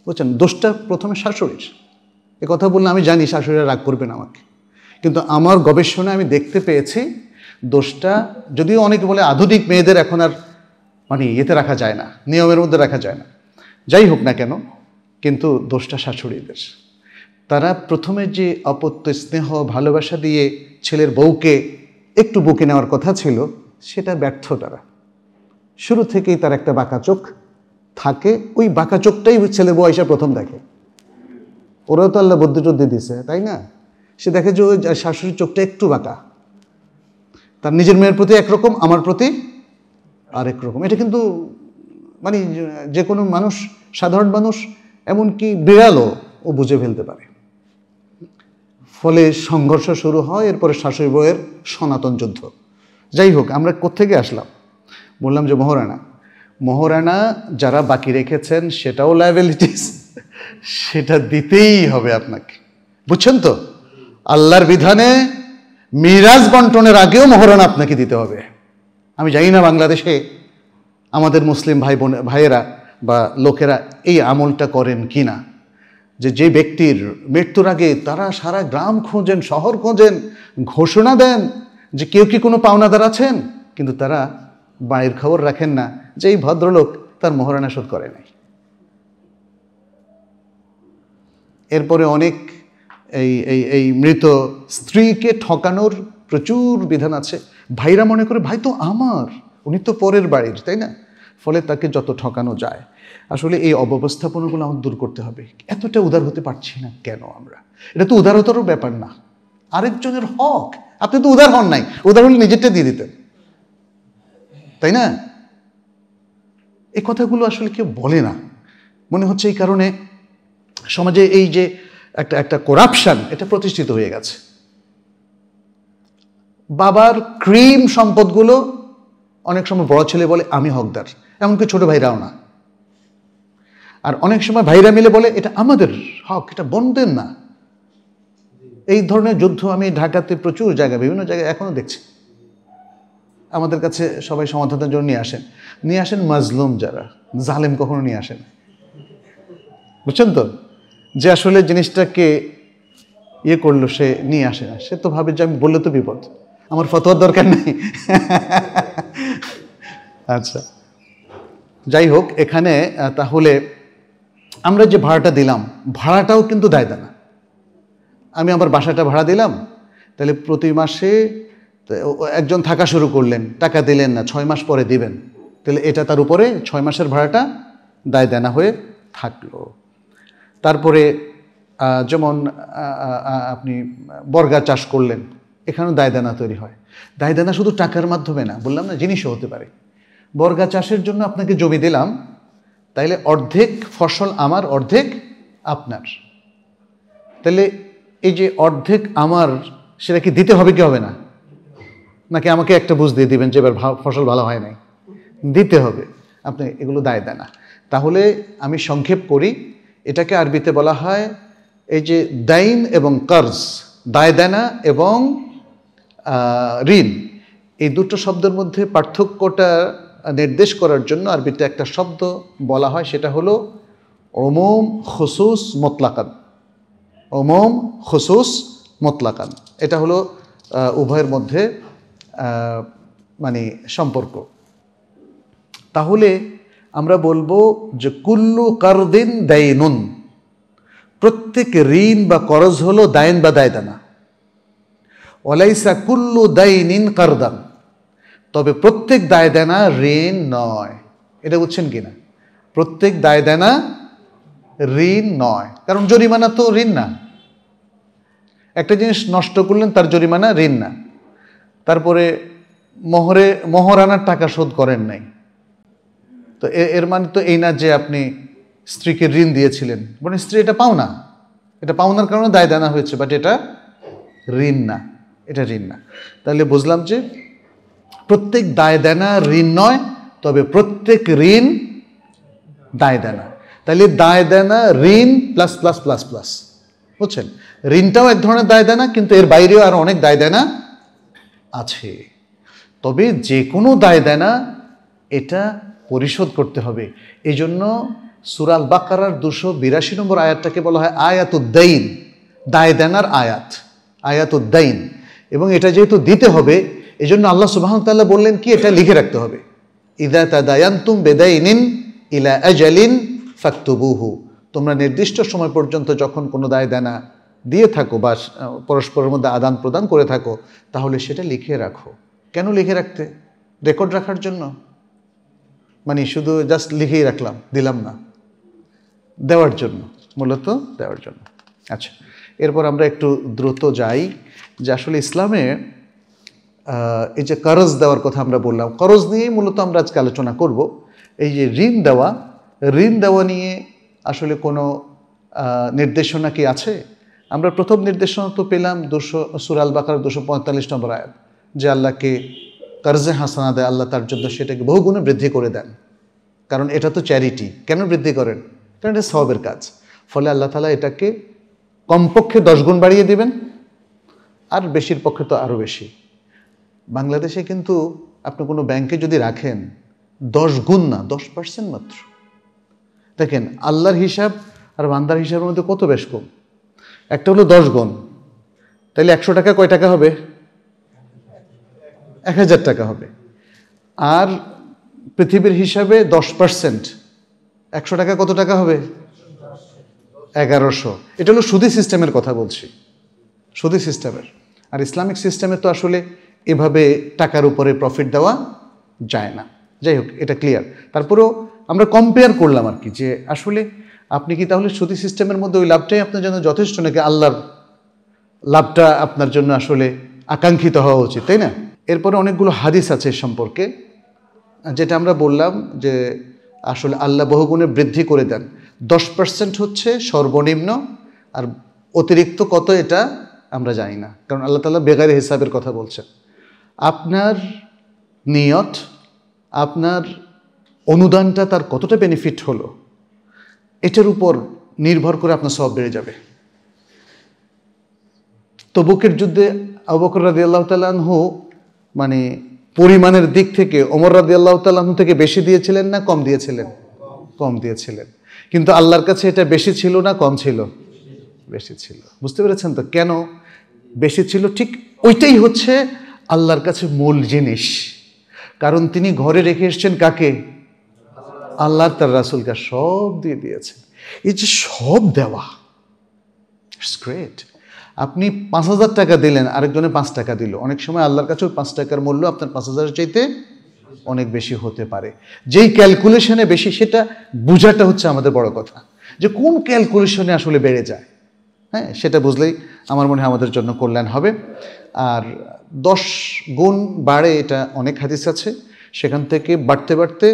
বুঝছেন দোষটা প্রথমে শাশুড়ির এ কথা বললে আমি জানি শাশুড়িরা রাগ করবেন আমাকে কিন্তু আমার গবেষণায় আমি দেখতে পেয়েছি দোষটা যদিও অনেকে বলে আধুনিক মেয়েদের এখন আর মানে ইয়েতে রাখা যায় না নিয়মের মধ্যে রাখা যায় না যাই হোক না কেন কিন্তু দোষটা শাশুড়িদের তারা প্রথমে যে অপত্য স্নেহ ভালোবাসা দিয়ে ছেলের বউকে একটু বুকে নেওয়ার কথা ছিল সেটা ব্যর্থ তারা শুরু থেকেই তার একটা বাঁকা চোখ থাকে ওই বাঁকা চোখটাই ছেলে বয়সা প্রথম দেখে ওরাও তো আল্লাহ বুদ্ধি টুদ্ধি দিছে তাই না সে দেখে যে ওই শাশুড়ির চোখটা একটু বাঁকা তার নিজের মেয়ের প্রতি একরকম আমার প্রতি আরেক রকম এটা কিন্তু মানে যে কোনো মানুষ সাধারণ মানুষ এমনকি বিড়ালও ও বুঝে ফেলতে পারে ফলে সংঘর্ষ শুরু হয় এরপরে শাশুড়ি বউয়ের সনাতন যুদ্ধ যাই হোক আমরা কোথেকে আসলাম বললাম যে মহারানা মহারানা যারা বাকি রেখেছেন সেটাও লাইবিলিটিস সেটা দিতেই হবে আপনাকে বুঝছেন তো আল্লাহর বিধানে মিরাজ বন্টনের আগেও মহারানা আপনাকে দিতে হবে আমি জানি না বাংলাদেশে আমাদের মুসলিম ভাই বোন ভাইয়েরা বা লোকেরা এই আমলটা করেন কি না যে যে ব্যক্তির মৃত্যুর আগে তারা সারা গ্রাম খোঁজেন শহর খোঁজেন ঘোষণা দেন যে কেউ কি কোনো পাওনাদার আছেন কিন্তু তারা বাইর খবর রাখেন না যে এই ভদ্রলোক তার মহারণা শোধ করে নাই এরপরে অনেক এই এই এই মৃত স্ত্রীকে ঠকানোর প্রচুর বিধান আছে ভাইরা মনে করে ভাই তো আমার উনি তো পরের বাড়ির তাই না ফলে তাকে যত ঠকানো যায় আসলে এই অব্যবস্থাপনাগুলো আমাদের দূর করতে হবে এতটা উদার হতে পারছি না কেন আমরা এটা তো উদারতারও ব্যাপার না আরেকজনের হক আপনি তো উদার হন নাই উদার হলে নিজেরটা দিয়ে দিতেন তাই না এ কথাগুলো আসলে কেউ বলে না মনে হচ্ছে এই কারণে সমাজে এই যে একটা একটা করাপশান এটা প্রতিষ্ঠিত হয়ে গেছে বাবার ক্রিম সম্পদগুলো অনেক সময় বড় ছেলে বলে আমি হকদার এমনকি ছোট ভাইরাও না আর অনেক সময় ভাইরা মিলে বলে এটা আমাদের হক এটা বন্ধের না এই ধরনের যুদ্ধ আমি ঢাকাতে প্রচুর জায়গায় বিভিন্ন জায়গায় এখনও দেখছি আমাদের কাছে সবাই সমাধানের জন্য নিয়ে আসেন নিয়ে আসেন মাজলুম যারা জালেম কখনো নিয়ে আসেন বুঝছেন তো যে আসলে জিনিসটাকে ইয়ে করলো সে নিয়ে আসে না সে তো ভাবে যে আমি বললে তো বিপদ আমার ফতোয়ার দরকার নেই আচ্ছা যাই হোক এখানে তাহলে আমরা যে ভাড়াটা দিলাম ভাড়াটাও কিন্তু দায় না আমি আমার বাসাটা ভাড়া দিলাম তাহলে প্রতি মাসে একজন থাকা শুরু করলেন টাকা দিলেন না ছয় মাস পরে দিবেন তাহলে এটা তার উপরে ছয় মাসের ভাড়াটা দায় দেনা হয়ে থাকলো তারপরে যেমন আপনি বর্গা চাষ করলেন এখানেও দায়দানা তৈরি হয় দায়দানা শুধু টাকার মাধ্যমে না বললাম না জিনিসও হতে পারে বর্গা চাষের জন্য আপনাকে জমি দিলাম তাহলে অর্ধেক ফসল আমার অর্ধেক আপনার তাহলে এই যে অর্ধেক আমার সেটা কি দিতে হবে কি হবে না নাকি আমাকে একটা বুঝ দিয়ে দিবেন যে এবার ফসল ভালো হয় নাই দিতে হবে আপনি এগুলো দায় দেয় না তাহলে আমি সংক্ষেপ করি এটাকে আরবিতে বলা হয় এই যে দাইন এবং কর্জ দায় দেনা এবং ঋণ এই দুটো শব্দের মধ্যে পার্থক্যটা নির্দেশ করার জন্য আরবিতে একটা শব্দ বলা হয় সেটা হলো অমোম খসুস মতলাকান অমোম খসুস মতলাকান এটা হলো উভয়ের মধ্যে মানে সম্পর্ক তাহলে আমরা বলবো যে কুল্লু কারদিন নুন প্রত্যেক ঋণ বা করজ হলো দায়ন বা দায়দানা ওলাইসা কুল্লু নিন কারদান তবে প্রত্যেক দায় দেনা ঋণ নয় এটা বুঝছেন কি না প্রত্যেক দায় দেনা ঋণ নয় কারণ জরিমানা তো ঋণ না একটা জিনিস নষ্ট করলেন তার জরিমানা ঋণ না তারপরে মোহরে মোহরানার টাকা শোধ করেন নাই তো এর মানে তো এই না যে আপনি স্ত্রীকে ঋণ দিয়েছিলেন বলেন স্ত্রী এটা পাও না এটা পাওনার কারণে দায় দেনা হয়েছে বাট এটা ঋণ না এটা ঋণ না তাহলে বুঝলাম যে প্রত্যেক দায় দেনা ঋণ নয় তবে প্রত্যেক ঋণ দায় দেনা তাহলে দায় দেনা ঋণ প্লাস প্লাস প্লাস প্লাস বুঝছেন ঋণটাও এক ধরনের দায় দেনা কিন্তু এর বাইরেও আর অনেক দায় দেনা আছে তবে যে কোনো দায় দেনা এটা পরিশোধ করতে হবে এই জন্য সুরাল বাকারার দুশো বিরাশি নম্বর আয়াতটাকে বলা হয় আয়াত উদ্দাইন দায় দেনার আয়াত আয়াত উদ্দাইন এবং এটা যেহেতু দিতে হবে এই জন্য আল্লাহ সুবাহতাল্লাহ বললেন কি এটা লিখে রাখতে হবে ইদা তাদায়ান্তুম বেদাইনিন ইলা আজালিন ফাক্তুবুহু তোমরা নির্দিষ্ট সময় পর্যন্ত যখন কোনো দায় দেনা দিয়ে থাকো বা পরস্পরের মধ্যে আদান প্রদান করে থাকো তাহলে সেটা লিখে রাখো কেন লিখে রাখতে রেকর্ড রাখার জন্য মানে শুধু জাস্ট লিখেই রাখলাম দিলাম না দেওয়ার জন্য মূলত দেওয়ার জন্য আচ্ছা এরপর আমরা একটু দ্রুত যাই যে আসলে ইসলামে এই যে করজ দেওয়ার কথা আমরা বললাম করজ নিয়েই মূলত আমরা আজকে আলোচনা করব এই যে ঋণ দেওয়া ঋণ দেওয়া নিয়ে আসলে কোনো নির্দেশনা কি আছে আমরা প্রথম নির্দেশনা তো পেলাম দুশো সুরাল বাকার দুশো পঁয়তাল্লিশ নম্বর আয়াত যে আল্লাহকে কারজে হাসানা দেয় আল্লাহ তার জন্য সেটাকে বহুগুণে বৃদ্ধি করে দেন কারণ এটা তো চ্যারিটি কেন বৃদ্ধি করেন কারণ এটা সবের কাজ ফলে আল্লাহ তালা এটাকে কমপক্ষে দশ গুণ বাড়িয়ে দেবেন আর বেশির পক্ষে তো আরও বেশি বাংলাদেশে কিন্তু আপনি কোনো ব্যাংকে যদি রাখেন দশ গুণ না দশ পার্সেন্ট মাত্র দেখেন আল্লাহর হিসাব আর বান্দার হিসাবের মধ্যে কত বেশ কম একটা হলো দশ গুণ তাহলে একশো টাকা কয় টাকা হবে এক হাজার টাকা হবে আর পৃথিবীর হিসাবে দশ পার্সেন্ট একশো টাকা কত টাকা হবে এগারোশো এটা হলো সুদি সিস্টেমের কথা বলছি সুদি সিস্টেমের আর ইসলামিক সিস্টেমে তো আসলে এভাবে টাকার উপরে প্রফিট দেওয়া যায় না যাই হোক এটা ক্লিয়ার তারপরেও আমরা কম্পেয়ার করলাম আর কি যে আসলে আপনি কি তাহলে সতী সিস্টেমের মধ্যে ওই লাভটাই আপনার জন্য যথেষ্ট নাকি আল্লাহর লাভটা আপনার জন্য আসলে আকাঙ্ক্ষিত হওয়া উচিত তাই না এরপরে অনেকগুলো হাদিস আছে এ সম্পর্কে যেটা আমরা বললাম যে আসলে আল্লাহ বহুগুণে বৃদ্ধি করে দেন দশ পার্সেন্ট হচ্ছে সর্বনিম্ন আর অতিরিক্ত কত এটা আমরা জানি না কারণ আল্লাহ তালা বেগারি হিসাবের কথা বলছেন আপনার নিয়ত আপনার অনুদানটা তার কতটা বেনিফিট হলো এটার উপর নির্ভর করে আপনার সব বেড়ে যাবে তবুকের যুদ্ধে আবকর রাজি আল্লাহ তালাহু মানে পরিমাণের দিক থেকে অমর রাজি আল্লাহ তালাহু থেকে বেশি দিয়েছিলেন না কম দিয়েছিলেন কম দিয়েছিলেন কিন্তু আল্লাহর কাছে এটা বেশি ছিল না কম ছিল বেশি ছিল বুঝতে পেরেছেন তো কেন বেশি ছিল ঠিক ওইটাই হচ্ছে আল্লাহর কাছে মূল জিনিস কারণ তিনি ঘরে রেখে এসছেন কাকে আল্লাহর তার রাসুলকে সব দিয়ে দিয়েছেন এই যে সব দেওয়া গ্রেট আপনি পাঁচ হাজার টাকা দিলেন আরেকজনে পাঁচ টাকা দিল অনেক সময় আল্লাহর কাছে পাঁচ টাকার মূল্য আপনার পাঁচ হাজার চাইতে অনেক বেশি হতে পারে যেই ক্যালকুলেশনে বেশি সেটা বোঝাটা হচ্ছে আমাদের বড় কথা যে কোন ক্যালকুলেশনে আসলে বেড়ে যায় হ্যাঁ সেটা বুঝলেই আমার মনে হয় আমাদের জন্য কল্যাণ হবে আর দশ গুণ বাড়ে এটা অনেক হাদিস আছে সেখান থেকে বাড়তে বাড়তে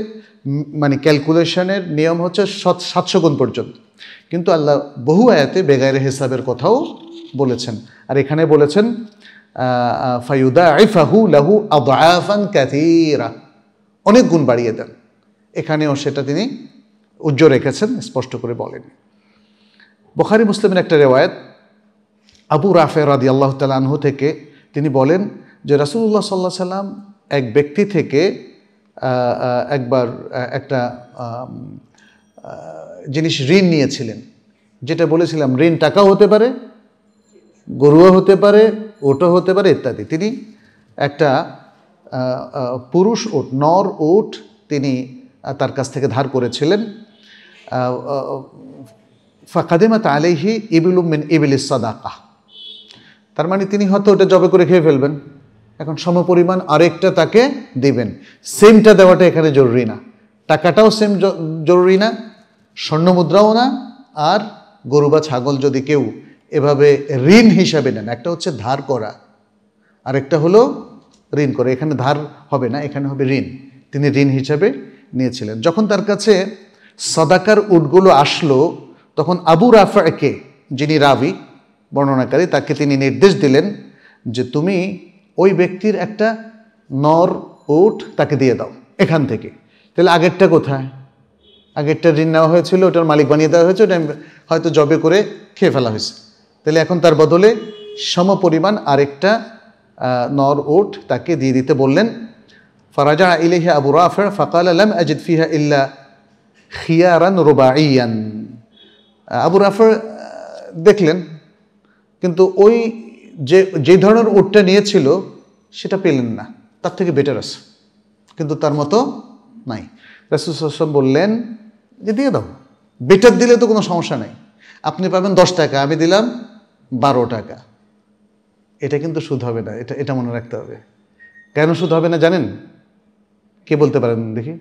মানে ক্যালকুলেশনের নিয়ম হচ্ছে সাতশো গুণ পর্যন্ত কিন্তু আল্লাহ বহু আয়াতে বেগায়ের হিসাবের কথাও বলেছেন আর এখানে বলেছেন ফায়ুদা আইফাহু লাহু আদাফান ক্যাথিরা অনেক গুণ বাড়িয়ে দেন এখানেও সেটা তিনি উজ্জ্ব রেখেছেন স্পষ্ট করে বলেন বখারি মুসলিমের একটা রেওয়ায়ত আবু রাফে রাদি আল্লাহ তালানহু থেকে তিনি বলেন যে রাসুল্লাহ সাল্লাহ সাল্লাম এক ব্যক্তি থেকে একবার একটা জিনিস ঋণ নিয়েছিলেন যেটা বলেছিলাম ঋণ টাকাও হতে পারে গরুয়া হতে পারে ওটো হতে পারে ইত্যাদি তিনি একটা পুরুষ ওট নর ওট তিনি তার কাছ থেকে ধার করেছিলেন ফাকাদিমাত আলিহি ইবিলুমিন ইবিল সাদাকা তার মানে তিনি হয়তো ওটা জবে করে খেয়ে ফেলবেন এখন সমপরিমাণ আরেকটা তাকে দিবেন সেমটা দেওয়াটা এখানে জরুরি না টাকাটাও সেম জরুরি না স্বর্ণ মুদ্রাও না আর গরু বা ছাগল যদি কেউ এভাবে ঋণ হিসাবে নেন একটা হচ্ছে ধার করা আরেকটা হলো ঋণ করে এখানে ধার হবে না এখানে হবে ঋণ তিনি ঋণ হিসাবে নিয়েছিলেন যখন তার কাছে সদাকার উটগুলো আসলো তখন আবু রাফাকে যিনি রাবি বর্ণনাকারী তাকে তিনি নির্দেশ দিলেন যে তুমি ওই ব্যক্তির একটা নর উঠ তাকে দিয়ে দাও এখান থেকে তাহলে আগেরটা কোথায় আগেরটা ঋণ নেওয়া হয়েছিল ওটার মালিক বানিয়ে দেওয়া হয়েছে ওটা হয়তো জবে করে খেয়ে ফেলা হয়েছে তাহলে এখন তার বদলে সম পরিমাণ আরেকটা নর উট তাকে দিয়ে দিতে বললেন ফারাজা ইলেহা আবু রাফের ফাকাল আলম আজিদ ফিহা ইল্লা খিয়ারান রোবা ইয়ান আবু রাফের দেখলেন কিন্তু ওই যে যে ধরনের উটটা নিয়েছিল সেটা পেলেন না তার থেকে বেটার আছে কিন্তু তার মতো নাই রাসুসম বললেন যে দিয়ে দাও বেটার দিলে তো কোনো সমস্যা নেই আপনি পাবেন দশ টাকা আমি দিলাম বারো টাকা এটা কিন্তু সুদ হবে না এটা এটা মনে রাখতে হবে কেন সুদ হবে না জানেন কে বলতে পারেন দেখি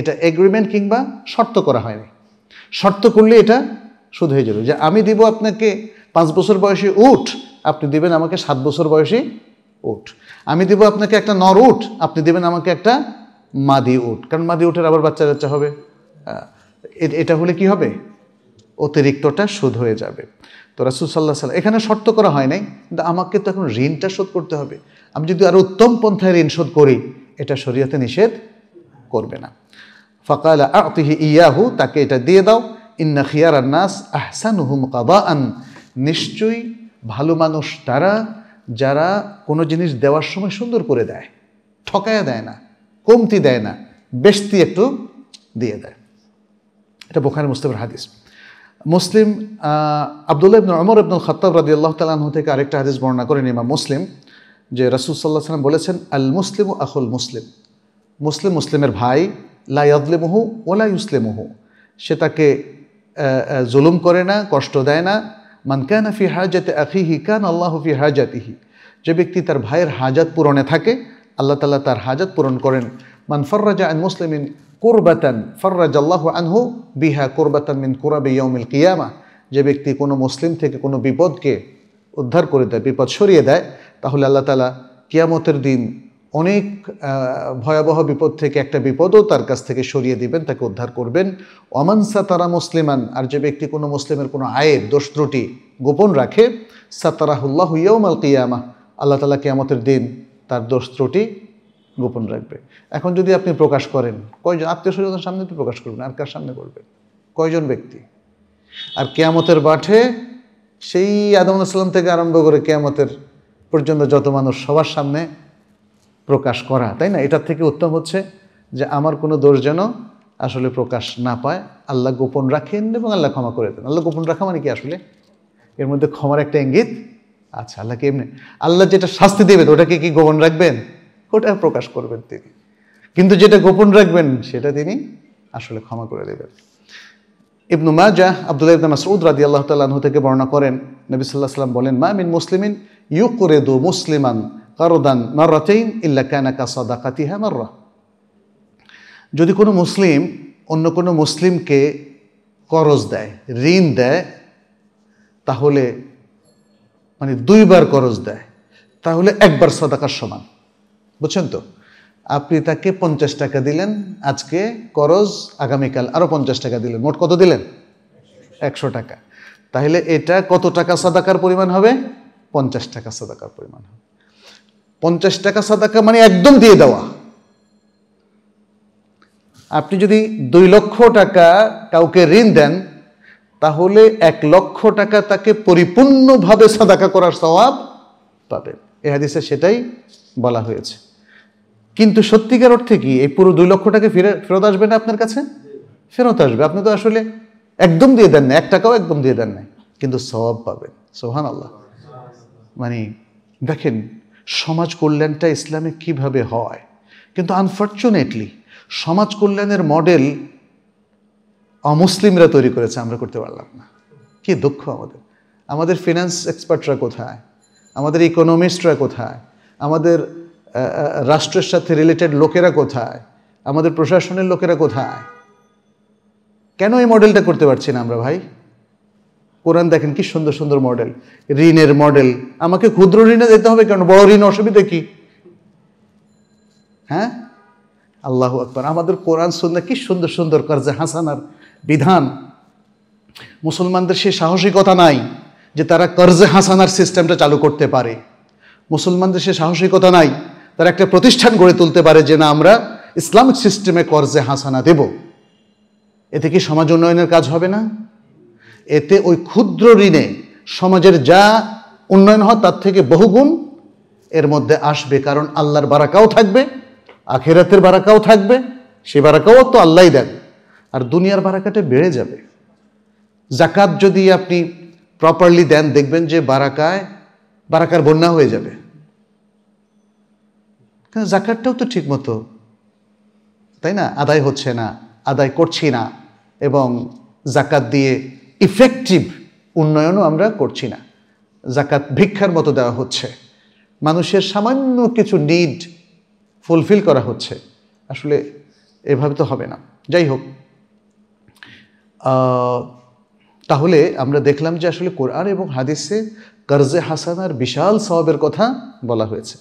এটা এগ্রিমেন্ট কিংবা শর্ত করা হয়নি শর্ত করলে এটা সুদ হয়ে যাবে যে আমি দিব আপনাকে পাঁচ বছর বয়সী উঠ আপনি দিবেন আমাকে সাত বছর বয়সী উঠ আমি দেব আপনাকে একটা নর উঠ আপনি দেবেন আমাকে একটা মাদি উঠ কারণ মাদি উঠের আবার বাচ্চা কাচ্চা হবে এটা হলে কি হবে অতিরিক্তটা শোধ হয়ে যাবে তো রাসুল সাল্লাহ এখানে শর্ত করা হয় নাই কিন্তু আমাকে তো এখন ঋণটা শোধ করতে হবে আমি যদি আরও উত্তম পন্থায় ঋণ শোধ করি এটা শরীয়তে নিষেধ করবে না ফাকালা আতিহি ইয়াহু তাকে এটা দিয়ে দাও ইন্না খিয়ার নাস আহসান হুম কাবা আন নিশ্চয়ই ভালো মানুষ তারা যারা কোনো জিনিস দেওয়ার সময় সুন্দর করে দেয় ঠকায়া দেয় না কমতি দেয় না বেশতি একটু দিয়ে দেয় এটা বোখার মুস্তাফের হাদিস মুসলিম আবদুল্লাহ ইবনুল অমর ইবনুল খত্তাব রাজি আল্লাহ তালন থেকে আরেকটা হাদিস বর্ণনা করেন ইমাম মুসলিম যে রাসুল সাল্লাহ সাল্লাম বলেছেন আল মুসলিম আখুল মুসলিম মুসলিম মুসলিমের ভাই লাইয়াদলেমহু ওলা ইউসলেমহু সে তাকে জুলুম করে না কষ্ট দেয় না মান কেন ফি হাজাতে আখিহি কান আল্লাহ ফি হাজাতিহি যে ব্যক্তি তার ভাইয়ের হাজাত পূরণে থাকে আল্লাহ তাল্লাহ তার হাজাত পূরণ করেন মান ফর্রাজা আন মুসলিমিন কোরবাতান ফর্রাজ আল্লাহ আনহু বিহা কোরবাতান মিন কোরাবে ইয়মিল কিয়ামা যে ব্যক্তি কোনো মুসলিম থেকে কোনো বিপদকে উদ্ধার করে দেয় বিপদ সরিয়ে দেয় তাহলে আল্লাহ তালা কিয়ামতের দিন অনেক ভয়াবহ বিপদ থেকে একটা বিপদও তার কাছ থেকে সরিয়ে দিবেন তাকে উদ্ধার করবেন অমানসা তারা মুসলিমান আর যে ব্যক্তি কোনো মুসলিমের কোনো আয়ের দোষ ত্রুটি গোপন রাখে সাতারাহুল্লাহ ইয়াউমাল কিয়ামা আল্লাহ তালা কিয়ামতের দিন তার দোষ ত্রুটি গোপন রাখবে এখন যদি আপনি প্রকাশ করেন কয়জন আত্মীয় স্বজনের সামনে তো প্রকাশ করবেন আর কার সামনে করবেন কয়জন ব্যক্তি আর কেয়ামতের মাঠে সেই আদম আসলাম থেকে আরম্ভ করে কেয়ামতের পর্যন্ত যত মানুষ সবার সামনে প্রকাশ করা তাই না এটার থেকে উত্তম হচ্ছে যে আমার কোনো দোষ যেন আসলে প্রকাশ না পায় আল্লাহ গোপন রাখেন এবং আল্লাহ ক্ষমা করে দেন আল্লাহ গোপন রাখা মানে কি আসলে এর মধ্যে ক্ষমার একটা ইঙ্গিত আচ্ছা আল্লাহকে এমনি আল্লাহ যেটা শাস্তি দেবেন ওটাকে কি গোপন রাখবেন ওটা প্রকাশ করবেন তিনি কিন্তু যেটা গোপন রাখবেন সেটা তিনি আসলে ক্ষমা করে দেবেন ইবনু মাজা আবদুল্লাহ ইবনা মাসউদ রাদি আল্লাহ তাল্লাহ থেকে বর্ণনা করেন নবী সাল্লাহ সাল্লাম বলেন মা মিন মুসলিমিন ইউকুরেদু মুসলিমান قرضا مرتين ইল্লা كان সদাকাতিহা মার্রা যদি কোনো মুসলিম অন্য কোনো মুসলিমকে করজ দেয় ঋণ দেয় তাহলে মানে দুইবার করজ দেয় তাহলে একবার সদাকার সমান বুঝছেন তো আপনি তাকে পঞ্চাশ টাকা দিলেন আজকে করজ আগামীকাল আরও পঞ্চাশ টাকা দিলেন মোট কত দিলেন একশো টাকা তাহলে এটা কত টাকা সদাকার পরিমাণ হবে পঞ্চাশ টাকা সদাকার পরিমাণ হবে পঞ্চাশ টাকা সাদাকা মানে একদম দিয়ে দেওয়া আপনি যদি দুই লক্ষ টাকা কাউকে ঋণ দেন তাহলে এক লক্ষ টাকা তাকে পরিপূর্ণভাবে সাদাকা করার স্বভাব পাবেন এ হাদিসে সেটাই বলা হয়েছে কিন্তু সত্যিকার অর্থে কি এই পুরো দুই লক্ষ টাকা ফিরে ফেরত আসবে না আপনার কাছে ফেরত আসবে আপনি তো আসলে একদম দিয়ে দেন না এক টাকাও একদম দিয়ে দেন না কিন্তু স্বভাব পাবেন সোহান আল্লাহ মানে দেখেন সমাজ কল্যাণটা ইসলামে কিভাবে হয় কিন্তু আনফর্চুনেটলি সমাজ কল্যাণের মডেল অমুসলিমরা তৈরি করেছে আমরা করতে পারলাম না কি দুঃখ আমাদের আমাদের ফিনান্স এক্সপার্টরা কোথায় আমাদের ইকোনমিস্টরা কোথায় আমাদের রাষ্ট্রের সাথে রিলেটেড লোকেরা কোথায় আমাদের প্রশাসনের লোকেরা কোথায় কেন এই মডেলটা করতে পারছি না আমরা ভাই কোরআন দেখেন কি সুন্দর সুন্দর মডেল ঋণের মডেল আমাকে ক্ষুদ্র ঋণে যেতে হবে কেন বড় ঋণ অসুবিধা কি হ্যাঁ আল্লাহ আকবর আমাদের কোরআন সন্ধ্যা কি সুন্দর সুন্দর কার্যে হাসানার বিধান মুসলমানদের সে সাহসিকতা নাই যে তারা কর্জে হাসানার সিস্টেমটা চালু করতে পারে মুসলমানদের সে সাহসিকতা নাই তারা একটা প্রতিষ্ঠান গড়ে তুলতে পারে যে না আমরা ইসলামিক সিস্টেমে কর্জে হাসানা দেব এতে কি সমাজ উন্নয়নের কাজ হবে না এতে ওই ক্ষুদ্র ঋণে সমাজের যা উন্নয়ন হয় তার থেকে বহুগুণ এর মধ্যে আসবে কারণ আল্লাহর বারাকাও থাকবে আখেরাতের বারাকাও থাকবে সে বারাকাও তো আল্লাহই দেন আর দুনিয়ার বারাকাটা বেড়ে যাবে জাকাত যদি আপনি প্রপারলি দেন দেখবেন যে বারাকায় বারাকার বন্যা হয়ে যাবে জাকাতটাও তো ঠিক মতো তাই না আদায় হচ্ছে না আদায় করছি না এবং জাকাত দিয়ে ইফেক্টিভ উন্নয়নও আমরা করছি না জাকাত ভিক্ষার মতো দেওয়া হচ্ছে মানুষের সামান্য কিছু নিড ফুলফিল করা হচ্ছে আসলে এভাবে তো হবে না যাই হোক তাহলে আমরা দেখলাম যে আসলে কোরআন এবং হাদিসে কর্জে হাসানার বিশাল সবাবের কথা বলা হয়েছে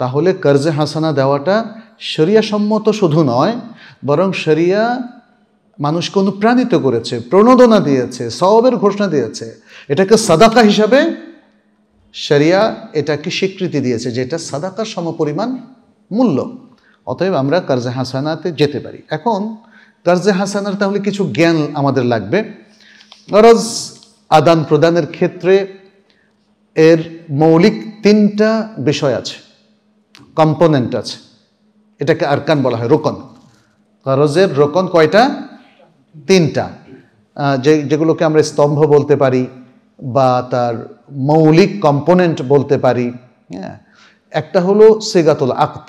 তাহলে কর্জে হাসানা দেওয়াটা সরিয়াসম্মত শুধু নয় বরং শরিয়া মানুষকে অনুপ্রাণিত করেছে প্রণোদনা দিয়েছে সবের ঘোষণা দিয়েছে এটাকে সাদাকা হিসাবে সেরিয়া এটাকে স্বীকৃতি দিয়েছে যেটা সাদাকার সমপরিমাণ মূল্য অতএব আমরা কার্জে হাসানাতে যেতে পারি এখন কার্জে হাসানার তাহলে কিছু জ্ঞান আমাদের লাগবে গরজ আদান প্রদানের ক্ষেত্রে এর মৌলিক তিনটা বিষয় আছে কম্পোনেন্ট আছে এটাকে আরকান বলা হয় রোকন গরজের রোকন কয়টা তিনটা যে যেগুলোকে আমরা স্তম্ভ বলতে পারি বা তার মৌলিক কম্পোনেন্ট বলতে পারি হ্যাঁ একটা হলো সেগাতুল আক্ত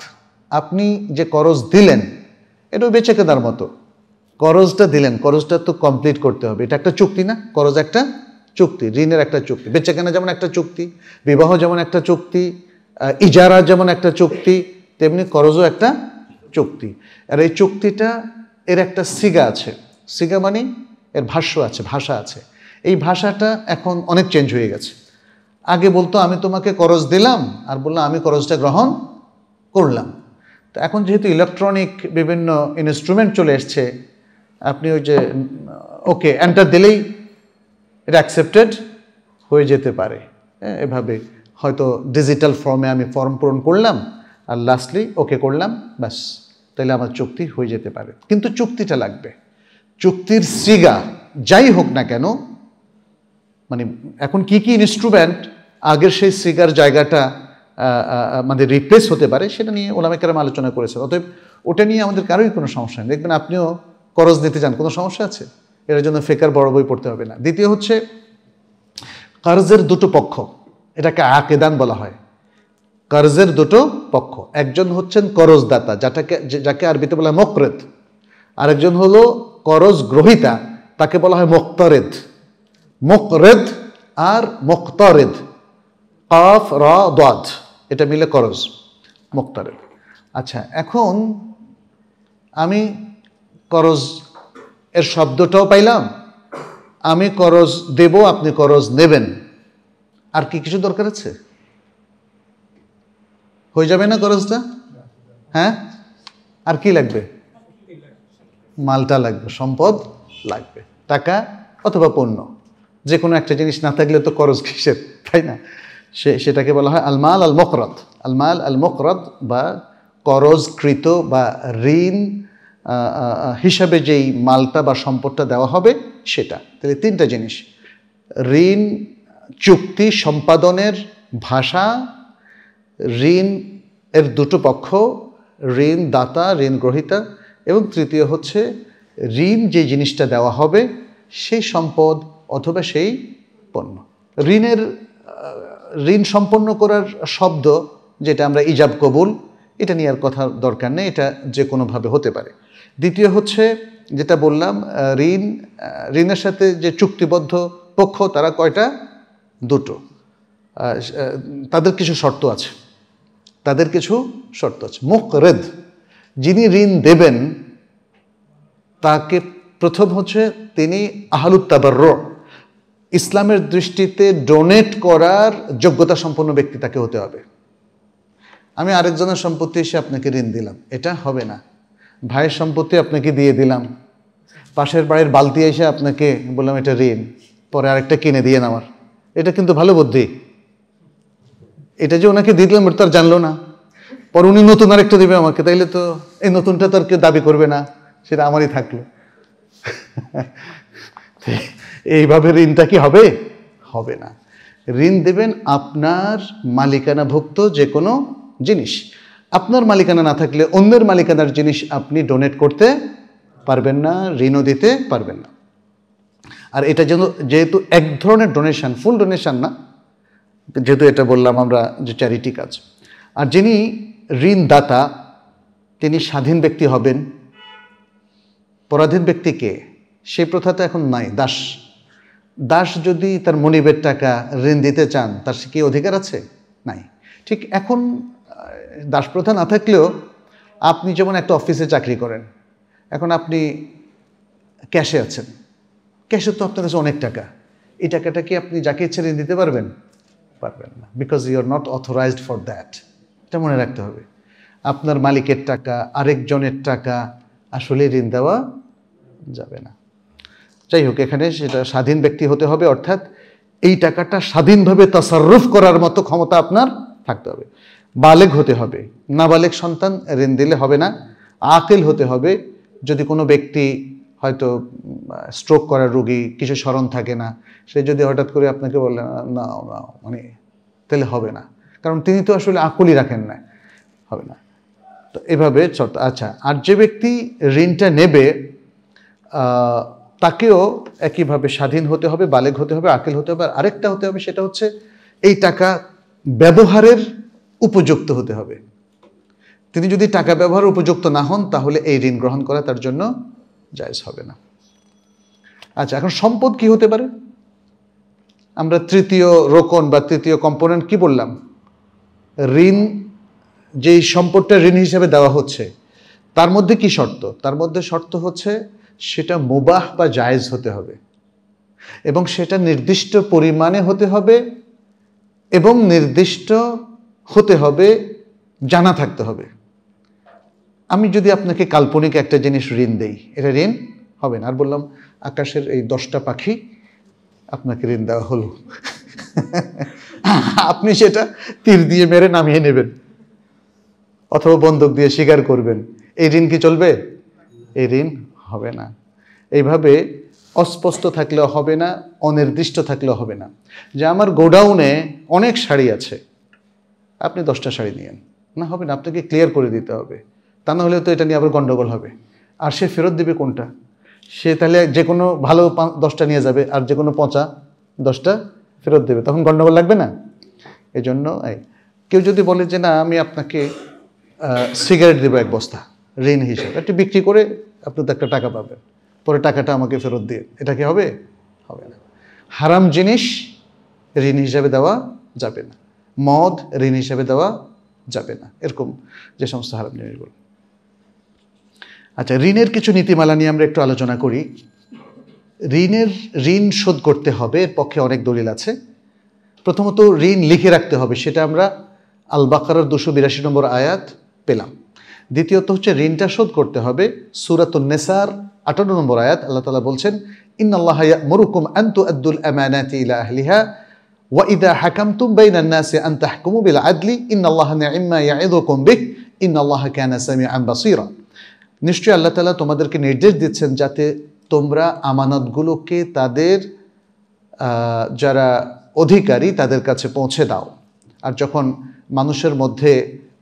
আপনি যে করজ দিলেন এটা বেঁচে কেনার মতো করজটা দিলেন করজটা তো কমপ্লিট করতে হবে এটা একটা চুক্তি না করজ একটা চুক্তি ঋণের একটা চুক্তি বেঁচে কেনা যেমন একটা চুক্তি বিবাহ যেমন একটা চুক্তি ইজারা যেমন একটা চুক্তি তেমনি করজও একটা চুক্তি আর এই চুক্তিটা এর একটা সিগা আছে সিগা মানে এর ভাষ্য আছে ভাষা আছে এই ভাষাটা এখন অনেক চেঞ্জ হয়ে গেছে আগে বলতো আমি তোমাকে করজ দিলাম আর বললাম আমি করজটা গ্রহণ করলাম তো এখন যেহেতু ইলেকট্রনিক বিভিন্ন ইনস্ট্রুমেন্ট চলে এসছে আপনি ওই যে ওকে অ্যান্টার দিলেই এটা অ্যাকসেপ্টেড হয়ে যেতে পারে হ্যাঁ, এভাবে হয়তো ডিজিটাল ফর্মে আমি ফর্ম পূরণ করলাম আর লাস্টলি ওকে করলাম ব্যাস তাহলে আমার চুক্তি হয়ে যেতে পারে কিন্তু চুক্তিটা লাগবে চুক্তির সিগা যাই হোক না কেন মানে এখন কি কি ইনস্ট্রুমেন্ট আগের সেই সিগার জায়গাটা মানে রিপ্লেস হতে পারে সেটা নিয়ে কেরাম আলোচনা করেছে অতএব ওটা নিয়ে আমাদের কারোই কোনো সমস্যা নেই দেখবেন আপনিও করজ নিতে চান কোনো সমস্যা আছে এর জন্য ফেকার বড় বই পড়তে হবে না দ্বিতীয় হচ্ছে কার্জের দুটো পক্ষ এটাকে আকেদান বলা হয় কার্জের দুটো পক্ষ একজন হচ্ছেন করজদাতা যাটাকে যাকে আরবিতে বলা মকরেত আরেকজন হলো করজ গ্রহিতা তাকে বলা হয় মোক্তরেদ মোকরেদ আর মোক্তরেদ কফ র দদ এটা মিলে করজ মোক্তরেদ আচ্ছা এখন আমি করজ এর শব্দটাও পাইলাম আমি করজ দেব আপনি করজ নেবেন আর কি কিছু দরকার আছে হয়ে যাবে না করজটা হ্যাঁ আর কি লাগবে মালটা লাগবে সম্পদ লাগবে টাকা অথবা পণ্য যে কোনো একটা জিনিস না থাকলে তো খরচ কিসের তাই না সে সেটাকে বলা হয় আলমাল আল মকরত আলমাল আল মকরদ বা করজকৃত বা ঋণ হিসাবে যেই মালটা বা সম্পদটা দেওয়া হবে সেটা তাহলে তিনটা জিনিস ঋণ চুক্তি সম্পাদনের ভাষা ঋণ এর দুটো পক্ষ ঋণ দাতা ঋণ গ্রহীতা এবং তৃতীয় হচ্ছে ঋণ যে জিনিসটা দেওয়া হবে সেই সম্পদ অথবা সেই পণ্য ঋণের ঋণ সম্পন্ন করার শব্দ যেটা আমরা ইজাব কবুল এটা নিয়ে আর কথা দরকার নেই এটা যে কোনোভাবে হতে পারে দ্বিতীয় হচ্ছে যেটা বললাম ঋণ ঋণের সাথে যে চুক্তিবদ্ধ পক্ষ তারা কয়টা দুটো তাদের কিছু শর্ত আছে তাদের কিছু শর্ত আছে মুখ রেদ যিনি ঋণ দেবেন তাকে প্রথম হচ্ছে তিনি আহলুত্তাবার ইসলামের দৃষ্টিতে ডোনেট করার যোগ্যতা সম্পন্ন ব্যক্তি তাকে হতে হবে আমি আরেকজনের সম্পত্তি এসে আপনাকে ঋণ দিলাম এটা হবে না ভাইয়ের সম্পত্তি আপনাকে দিয়ে দিলাম পাশের বাড়ির বালতি এসে আপনাকে বললাম এটা ঋণ পরে আরেকটা কিনে দিয়ে আমার এটা কিন্তু ভালো বুদ্ধি এটা যে ওনাকে দিলাম এটা তার জানলো না পর উনি নতুন আরেকটা দেবে আমাকে তাইলে তো এই নতুনটা তো আর কেউ দাবি করবে না সেটা আমারই থাকলো এইভাবে ঋণটা কি হবে হবে না ঋণ দেবেন আপনার মালিকানাভুক্ত যে কোনো জিনিস আপনার মালিকানা না থাকলে অন্যের মালিকানার জিনিস আপনি ডোনেট করতে পারবেন না ঋণও দিতে পারবেন না আর এটা যেন যেহেতু এক ধরনের ডোনেশান ফুল ডোনেশান না যেহেতু এটা বললাম আমরা যে চ্যারিটি কাজ আর যিনি ঋণদাতা তিনি স্বাধীন ব্যক্তি হবেন পরাধীন ব্যক্তিকে সেই প্রথা তো এখন নাই দাস দাস যদি তার মনিবের টাকা ঋণ দিতে চান তার সে কি অধিকার আছে নাই ঠিক এখন দাস প্রথা না থাকলেও আপনি যেমন একটা অফিসে চাকরি করেন এখন আপনি ক্যাশে আছেন ক্যাশে তো আপনার কাছে অনেক টাকা এই টাকাটা কি আপনি যাকে ইচ্ছে ঋণ দিতে পারবেন পারবেন না because you are not authorized for that এটা মনে রাখতে হবে আপনার মালিকের টাকা আরেকজনের টাকা আসলে ঋণ দেওয়া যাবে না যাই হোক এখানে সেটা স্বাধীন ব্যক্তি হতে হবে অর্থাৎ এই টাকাটা স্বাধীনভাবে তাসারুফ করার মতো ক্ষমতা আপনার থাকতে হবে বালেক হতে হবে বালেক সন্তান ঋণ দিলে হবে না আকেল হতে হবে যদি কোনো ব্যক্তি হয়তো স্ট্রোক করা রুগী কিছু স্মরণ থাকে না সে যদি হঠাৎ করে আপনাকে বলে না মানে তাহলে হবে না কারণ তিনি তো আসলে আকুলি রাখেন না হবে না তো এভাবে আচ্ছা আর যে ব্যক্তি ঋণটা নেবে তাকেও একইভাবে স্বাধীন হতে হবে বালেগ হতে হবে আকেল হতে হবে আর আরেকটা হতে হবে সেটা হচ্ছে এই টাকা ব্যবহারের উপযুক্ত হতে হবে তিনি যদি টাকা ব্যবহার উপযুক্ত না হন তাহলে এই ঋণ গ্রহণ করা তার জন্য জায়জ হবে না আচ্ছা এখন সম্পদ কি হতে পারে আমরা তৃতীয় রোকন বা তৃতীয় কম্পোনেন্ট কি বললাম ঋণ যেই সম্পদটা ঋণ হিসেবে দেওয়া হচ্ছে তার মধ্যে কি শর্ত তার মধ্যে শর্ত হচ্ছে সেটা মুবাহ বা জায়েজ হতে হবে এবং সেটা নির্দিষ্ট পরিমাণে হতে হবে এবং নির্দিষ্ট হতে হবে জানা থাকতে হবে আমি যদি আপনাকে কাল্পনিক একটা জিনিস ঋণ দেই এটা ঋণ হবে না আর বললাম আকাশের এই দশটা পাখি আপনাকে ঋণ দেওয়া হলো আপনি সেটা তীর দিয়ে মেরে নামিয়ে নেবেন অথবা বন্দুক দিয়ে স্বীকার করবেন এই ঋণ কি চলবে এই ঋণ হবে না এইভাবে অস্পষ্ট থাকলে হবে না অনির্দিষ্ট থাকলে হবে না যে আমার গোডাউনে অনেক শাড়ি আছে আপনি দশটা শাড়ি নিয়েন না হবে না আপনাকে ক্লিয়ার করে দিতে হবে তা না হলে তো এটা নিয়ে আবার গণ্ডগোল হবে আর সে ফেরত দেবে কোনটা সে তাহলে যে কোনো ভালো দশটা নিয়ে যাবে আর যে কোনো পচা দশটা ফেরত দেবে তখন গণ্ডগোল লাগবে না এজন্য কেউ যদি বলে যে না আমি আপনাকে সিগারেট দেবো এক বস্তা ঋণ হিসেবে একটু বিক্রি করে আপনি তো একটা টাকা পাবেন পরে টাকাটা আমাকে ফেরত দিয়ে এটা কি হবে হবে না হারাম জিনিস ঋণ হিসাবে দেওয়া যাবে না মদ ঋণ হিসাবে দেওয়া যাবে না এরকম যে সমস্ত হারাম জিনিসগুলো আচ্ছা ঋণের কিছু নীতিমালা নিয়ে আমরা একটু আলোচনা করি ঋণের ঋণ শোধ করতে হবে এর পক্ষে অনেক দলিল আছে প্রথমত ঋণ লিখে রাখতে হবে সেটা আমরা আল বাকারার দুশো বিরাশি নম্বর আয়াত পেলাম দ্বিতীয়ত হচ্ছে ঋণটা শোধ করতে হবে নেসার আটান্ন নম্বর আয়াত আল্লাহ তালা বলছেন ইন আল্লাহ মরুকুম আন্তু আব্দুল আমানাতি ইলা আহলিহা ওয়াইদা হাকামতুম বাইন আন্নাসে আন তাহকুমু বিল আদলি ইন আল্লাহ ইম্মা ইয়াইদুকুম বিক ইন আল্লাহ ক্যানা সামি আম বাসিরা নিশ্চয়ই আল্লাহ তালা তোমাদেরকে নির্দেশ দিচ্ছেন যাতে তোমরা আমানতগুলোকে তাদের যারা অধিকারী তাদের কাছে পৌঁছে দাও আর যখন মানুষের মধ্যে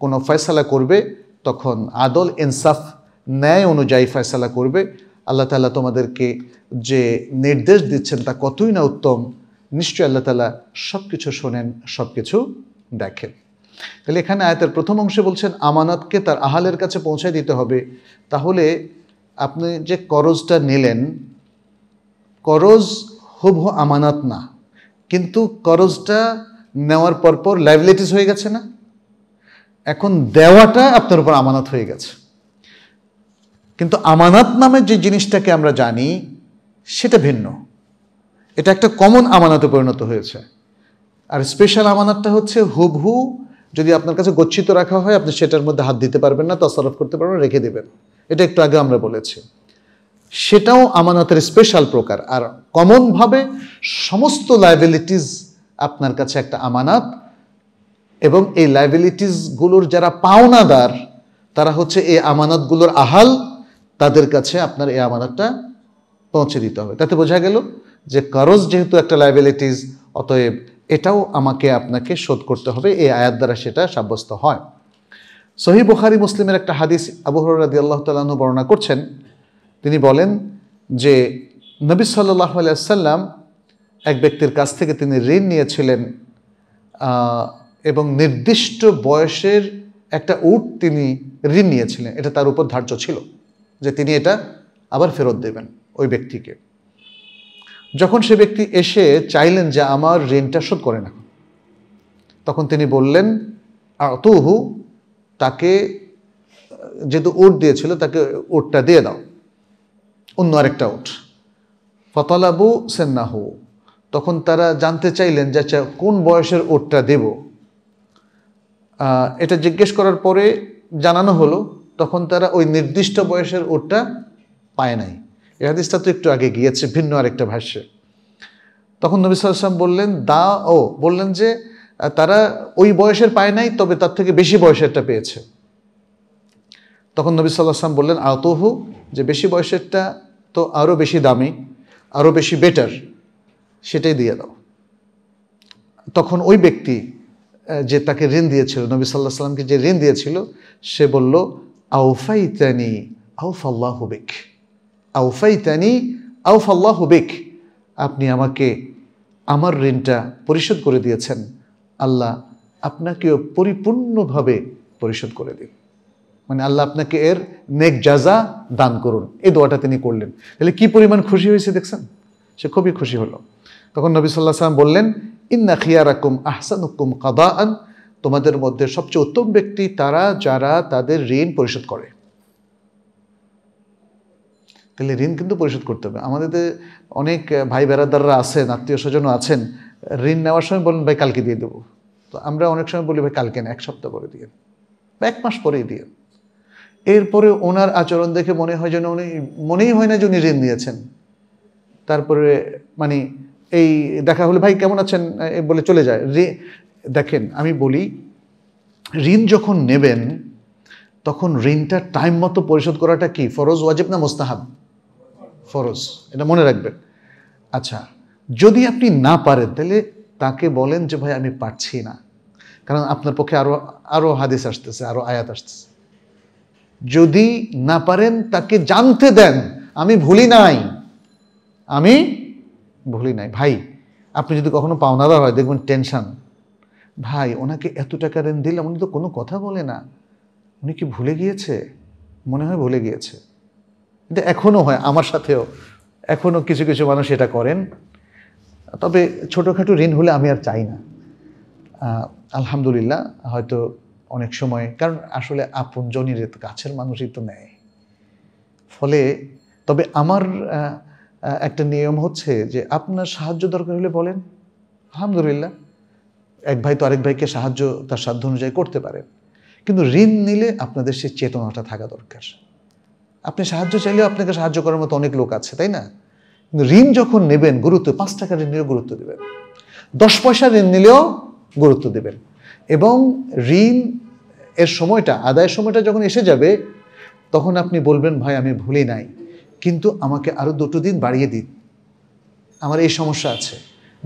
কোনো ফয়সালা করবে তখন আদল ইনসাফ ন্যায় অনুযায়ী ফয়সালা করবে আল্লাহ তালা তোমাদেরকে যে নির্দেশ দিচ্ছেন তা কতই না উত্তম নিশ্চয়ই আল্লাহ তালা সব কিছু শোনেন সব কিছু দেখেন তাহলে এখানে আয়তের প্রথম অংশে বলছেন আমানতকে তার আহালের কাছে পৌঁছে দিতে হবে তাহলে আপনি যে করজটা নিলেন করজ হুবহু আমানত না কিন্তু করজটা নেওয়ার পরপর লাইভলিটিস হয়ে গেছে না এখন দেওয়াটা আপনার উপর আমানত হয়ে গেছে কিন্তু আমানত নামে যে জিনিসটাকে আমরা জানি সেটা ভিন্ন এটা একটা কমন আমানতে পরিণত হয়েছে আর স্পেশাল আমানতটা হচ্ছে হুবহু যদি আপনার কাছে গচ্ছিত রাখা হয় আপনি সেটার মধ্যে হাত দিতে পারবেন না তসরফ করতে পারবেন রেখে দেবেন এটা একটু আগে আমরা বলেছি সেটাও আমানতের স্পেশাল প্রকার আর কমনভাবে সমস্ত লাইবিলিটিস আপনার কাছে একটা আমানত এবং এই লাইবিলিটিসগুলোর যারা পাওনাদার তারা হচ্ছে এই আমানতগুলোর আহাল তাদের কাছে আপনার এই আমানতটা পৌঁছে দিতে হবে তাতে বোঝা গেল যে করজ যেহেতু একটা লাইবিলিটিস অতএব এটাও আমাকে আপনাকে শোধ করতে হবে এই আয়াত দ্বারা সেটা সাব্যস্ত হয় সহি বুখারি মুসলিমের একটা হাদিস আবুহর রাদি আল্লাহ তালাহু বর্ণনা করছেন তিনি বলেন যে নবী সাল্লাহ আলাইসাল্লাম এক ব্যক্তির কাছ থেকে তিনি ঋণ নিয়েছিলেন এবং নির্দিষ্ট বয়সের একটা উট তিনি ঋণ নিয়েছিলেন এটা তার উপর ধার্য ছিল যে তিনি এটা আবার ফেরত দেবেন ওই ব্যক্তিকে যখন সে ব্যক্তি এসে চাইলেন যে আমার ঋণটা শোধ করে না তখন তিনি বললেন আতুহু তাকে যেহেতু ওট দিয়েছিল তাকে ওটটা দিয়ে দাও অন্য আরেকটা ওট ফতলাবু সেন্নাহু তখন তারা জানতে চাইলেন যে আচ্ছা কোন বয়সের ওটটা দেব এটা জিজ্ঞেস করার পরে জানানো হলো তখন তারা ওই নির্দিষ্ট বয়সের ওটটা পায় নাই এহাদিসটা তো একটু আগে গিয়েছে ভিন্ন আরেকটা ভাষ্যে তখন নবী সাল্লাম বললেন দা ও বললেন যে তারা ওই বয়সের পায় নাই তবে তার থেকে বেশি বয়সেরটা পেয়েছে তখন নবী সাল্লাহ আসলাম বললেন আতহু যে বেশি বয়সেরটা তো আরও বেশি দামি আরও বেশি বেটার সেটাই দিয়ে দাও তখন ওই ব্যক্তি যে তাকে ঋণ দিয়েছিল নবী সাল্লাহ সাল্লামকে যে ঋণ দিয়েছিল সে বলল আউফাইতানি আউফাল্লাহ বেক আউফাইতানি আউফাল্লাহ হুবেক আপনি আমাকে আমার ঋণটা পরিশোধ করে দিয়েছেন আল্লাহ আপনাকেও পরিপূর্ণভাবে পরিশোধ করে দিন মানে আল্লাহ আপনাকে এর নেক জাজা দান করুন এই দোয়াটা তিনি করলেন তাহলে কি পরিমাণ খুশি হয়েছে দেখছেন সে খুবই খুশি হলো তখন নবী সাল্লাহ সাল্লাম বললেন ইন্না খিয়ারাকুম আহসানুকুম কাদা আন তোমাদের মধ্যে সবচেয়ে উত্তম ব্যক্তি তারা যারা তাদের ঋণ পরিশোধ করে তাহলে ঋণ কিন্তু পরিশোধ করতে হবে আমাদের অনেক ভাই বেড়াদাররা আছেন আত্মীয় স্বজনও আছেন ঋণ নেওয়ার সময় বলেন ভাই কালকে দিয়ে দেবো তো আমরা অনেক সময় বলি ভাই কালকে না এক সপ্তাহ পরে দিয়ে বা এক মাস পরেই দিয়ে এরপরে ওনার আচরণ দেখে মনে হয় যেন উনি মনেই হয় না যে উনি ঋণ দিয়েছেন তারপরে মানে এই দেখা হলে ভাই কেমন আছেন বলে চলে যায় দেখেন আমি বলি ঋণ যখন নেবেন তখন ঋণটা টাইম মতো পরিশোধ করাটা কি ফরজ ওয়াজিব না মোস্তাহাব ফরজ এটা মনে রাখবেন আচ্ছা যদি আপনি না পারেন তাহলে তাকে বলেন যে ভাই আমি পারছি না কারণ আপনার পক্ষে আরও আরও হাদিস আসতেছে আরও আয়াত আসতেছে যদি না পারেন তাকে জানতে দেন আমি ভুলি নাই আমি ভুলি নাই ভাই আপনি যদি কখনো পাওনাদার হয় দেখবেন টেনশান ভাই ওনাকে এত টাকা ঋণ দিলাম উনি তো কোনো কথা বলে না উনি কি ভুলে গিয়েছে মনে হয় ভুলে গিয়েছে এটা এখনও হয় আমার সাথেও এখনও কিছু কিছু মানুষ এটা করেন তবে ছোটোখাটো ঋণ হলে আমি আর চাই না আলহামদুলিল্লাহ হয়তো অনেক সময় কারণ আসলে আপন জনের কাছের মানুষই তো নেয় ফলে তবে আমার একটা নিয়ম হচ্ছে যে আপনার সাহায্য দরকার হলে বলেন আলহামদুলিল্লাহ এক ভাই তো আরেক ভাইকে সাহায্য তার সাধ্য অনুযায়ী করতে পারেন কিন্তু ঋণ নিলে আপনাদের সেই চেতনাটা থাকা দরকার আপনি সাহায্য চাইলেও আপনাকে সাহায্য করার মতো অনেক লোক আছে তাই না ঋণ যখন নেবেন গুরুত্ব পাঁচ টাকা ঋণ নিলেও গুরুত্ব দেবেন দশ পয়সা ঋণ নিলেও গুরুত্ব দেবেন এবং ঋণ এর সময়টা আদায়ের সময়টা যখন এসে যাবে তখন আপনি বলবেন ভাই আমি ভুলি নাই কিন্তু আমাকে আরও দুটো দিন বাড়িয়ে দিন আমার এই সমস্যা আছে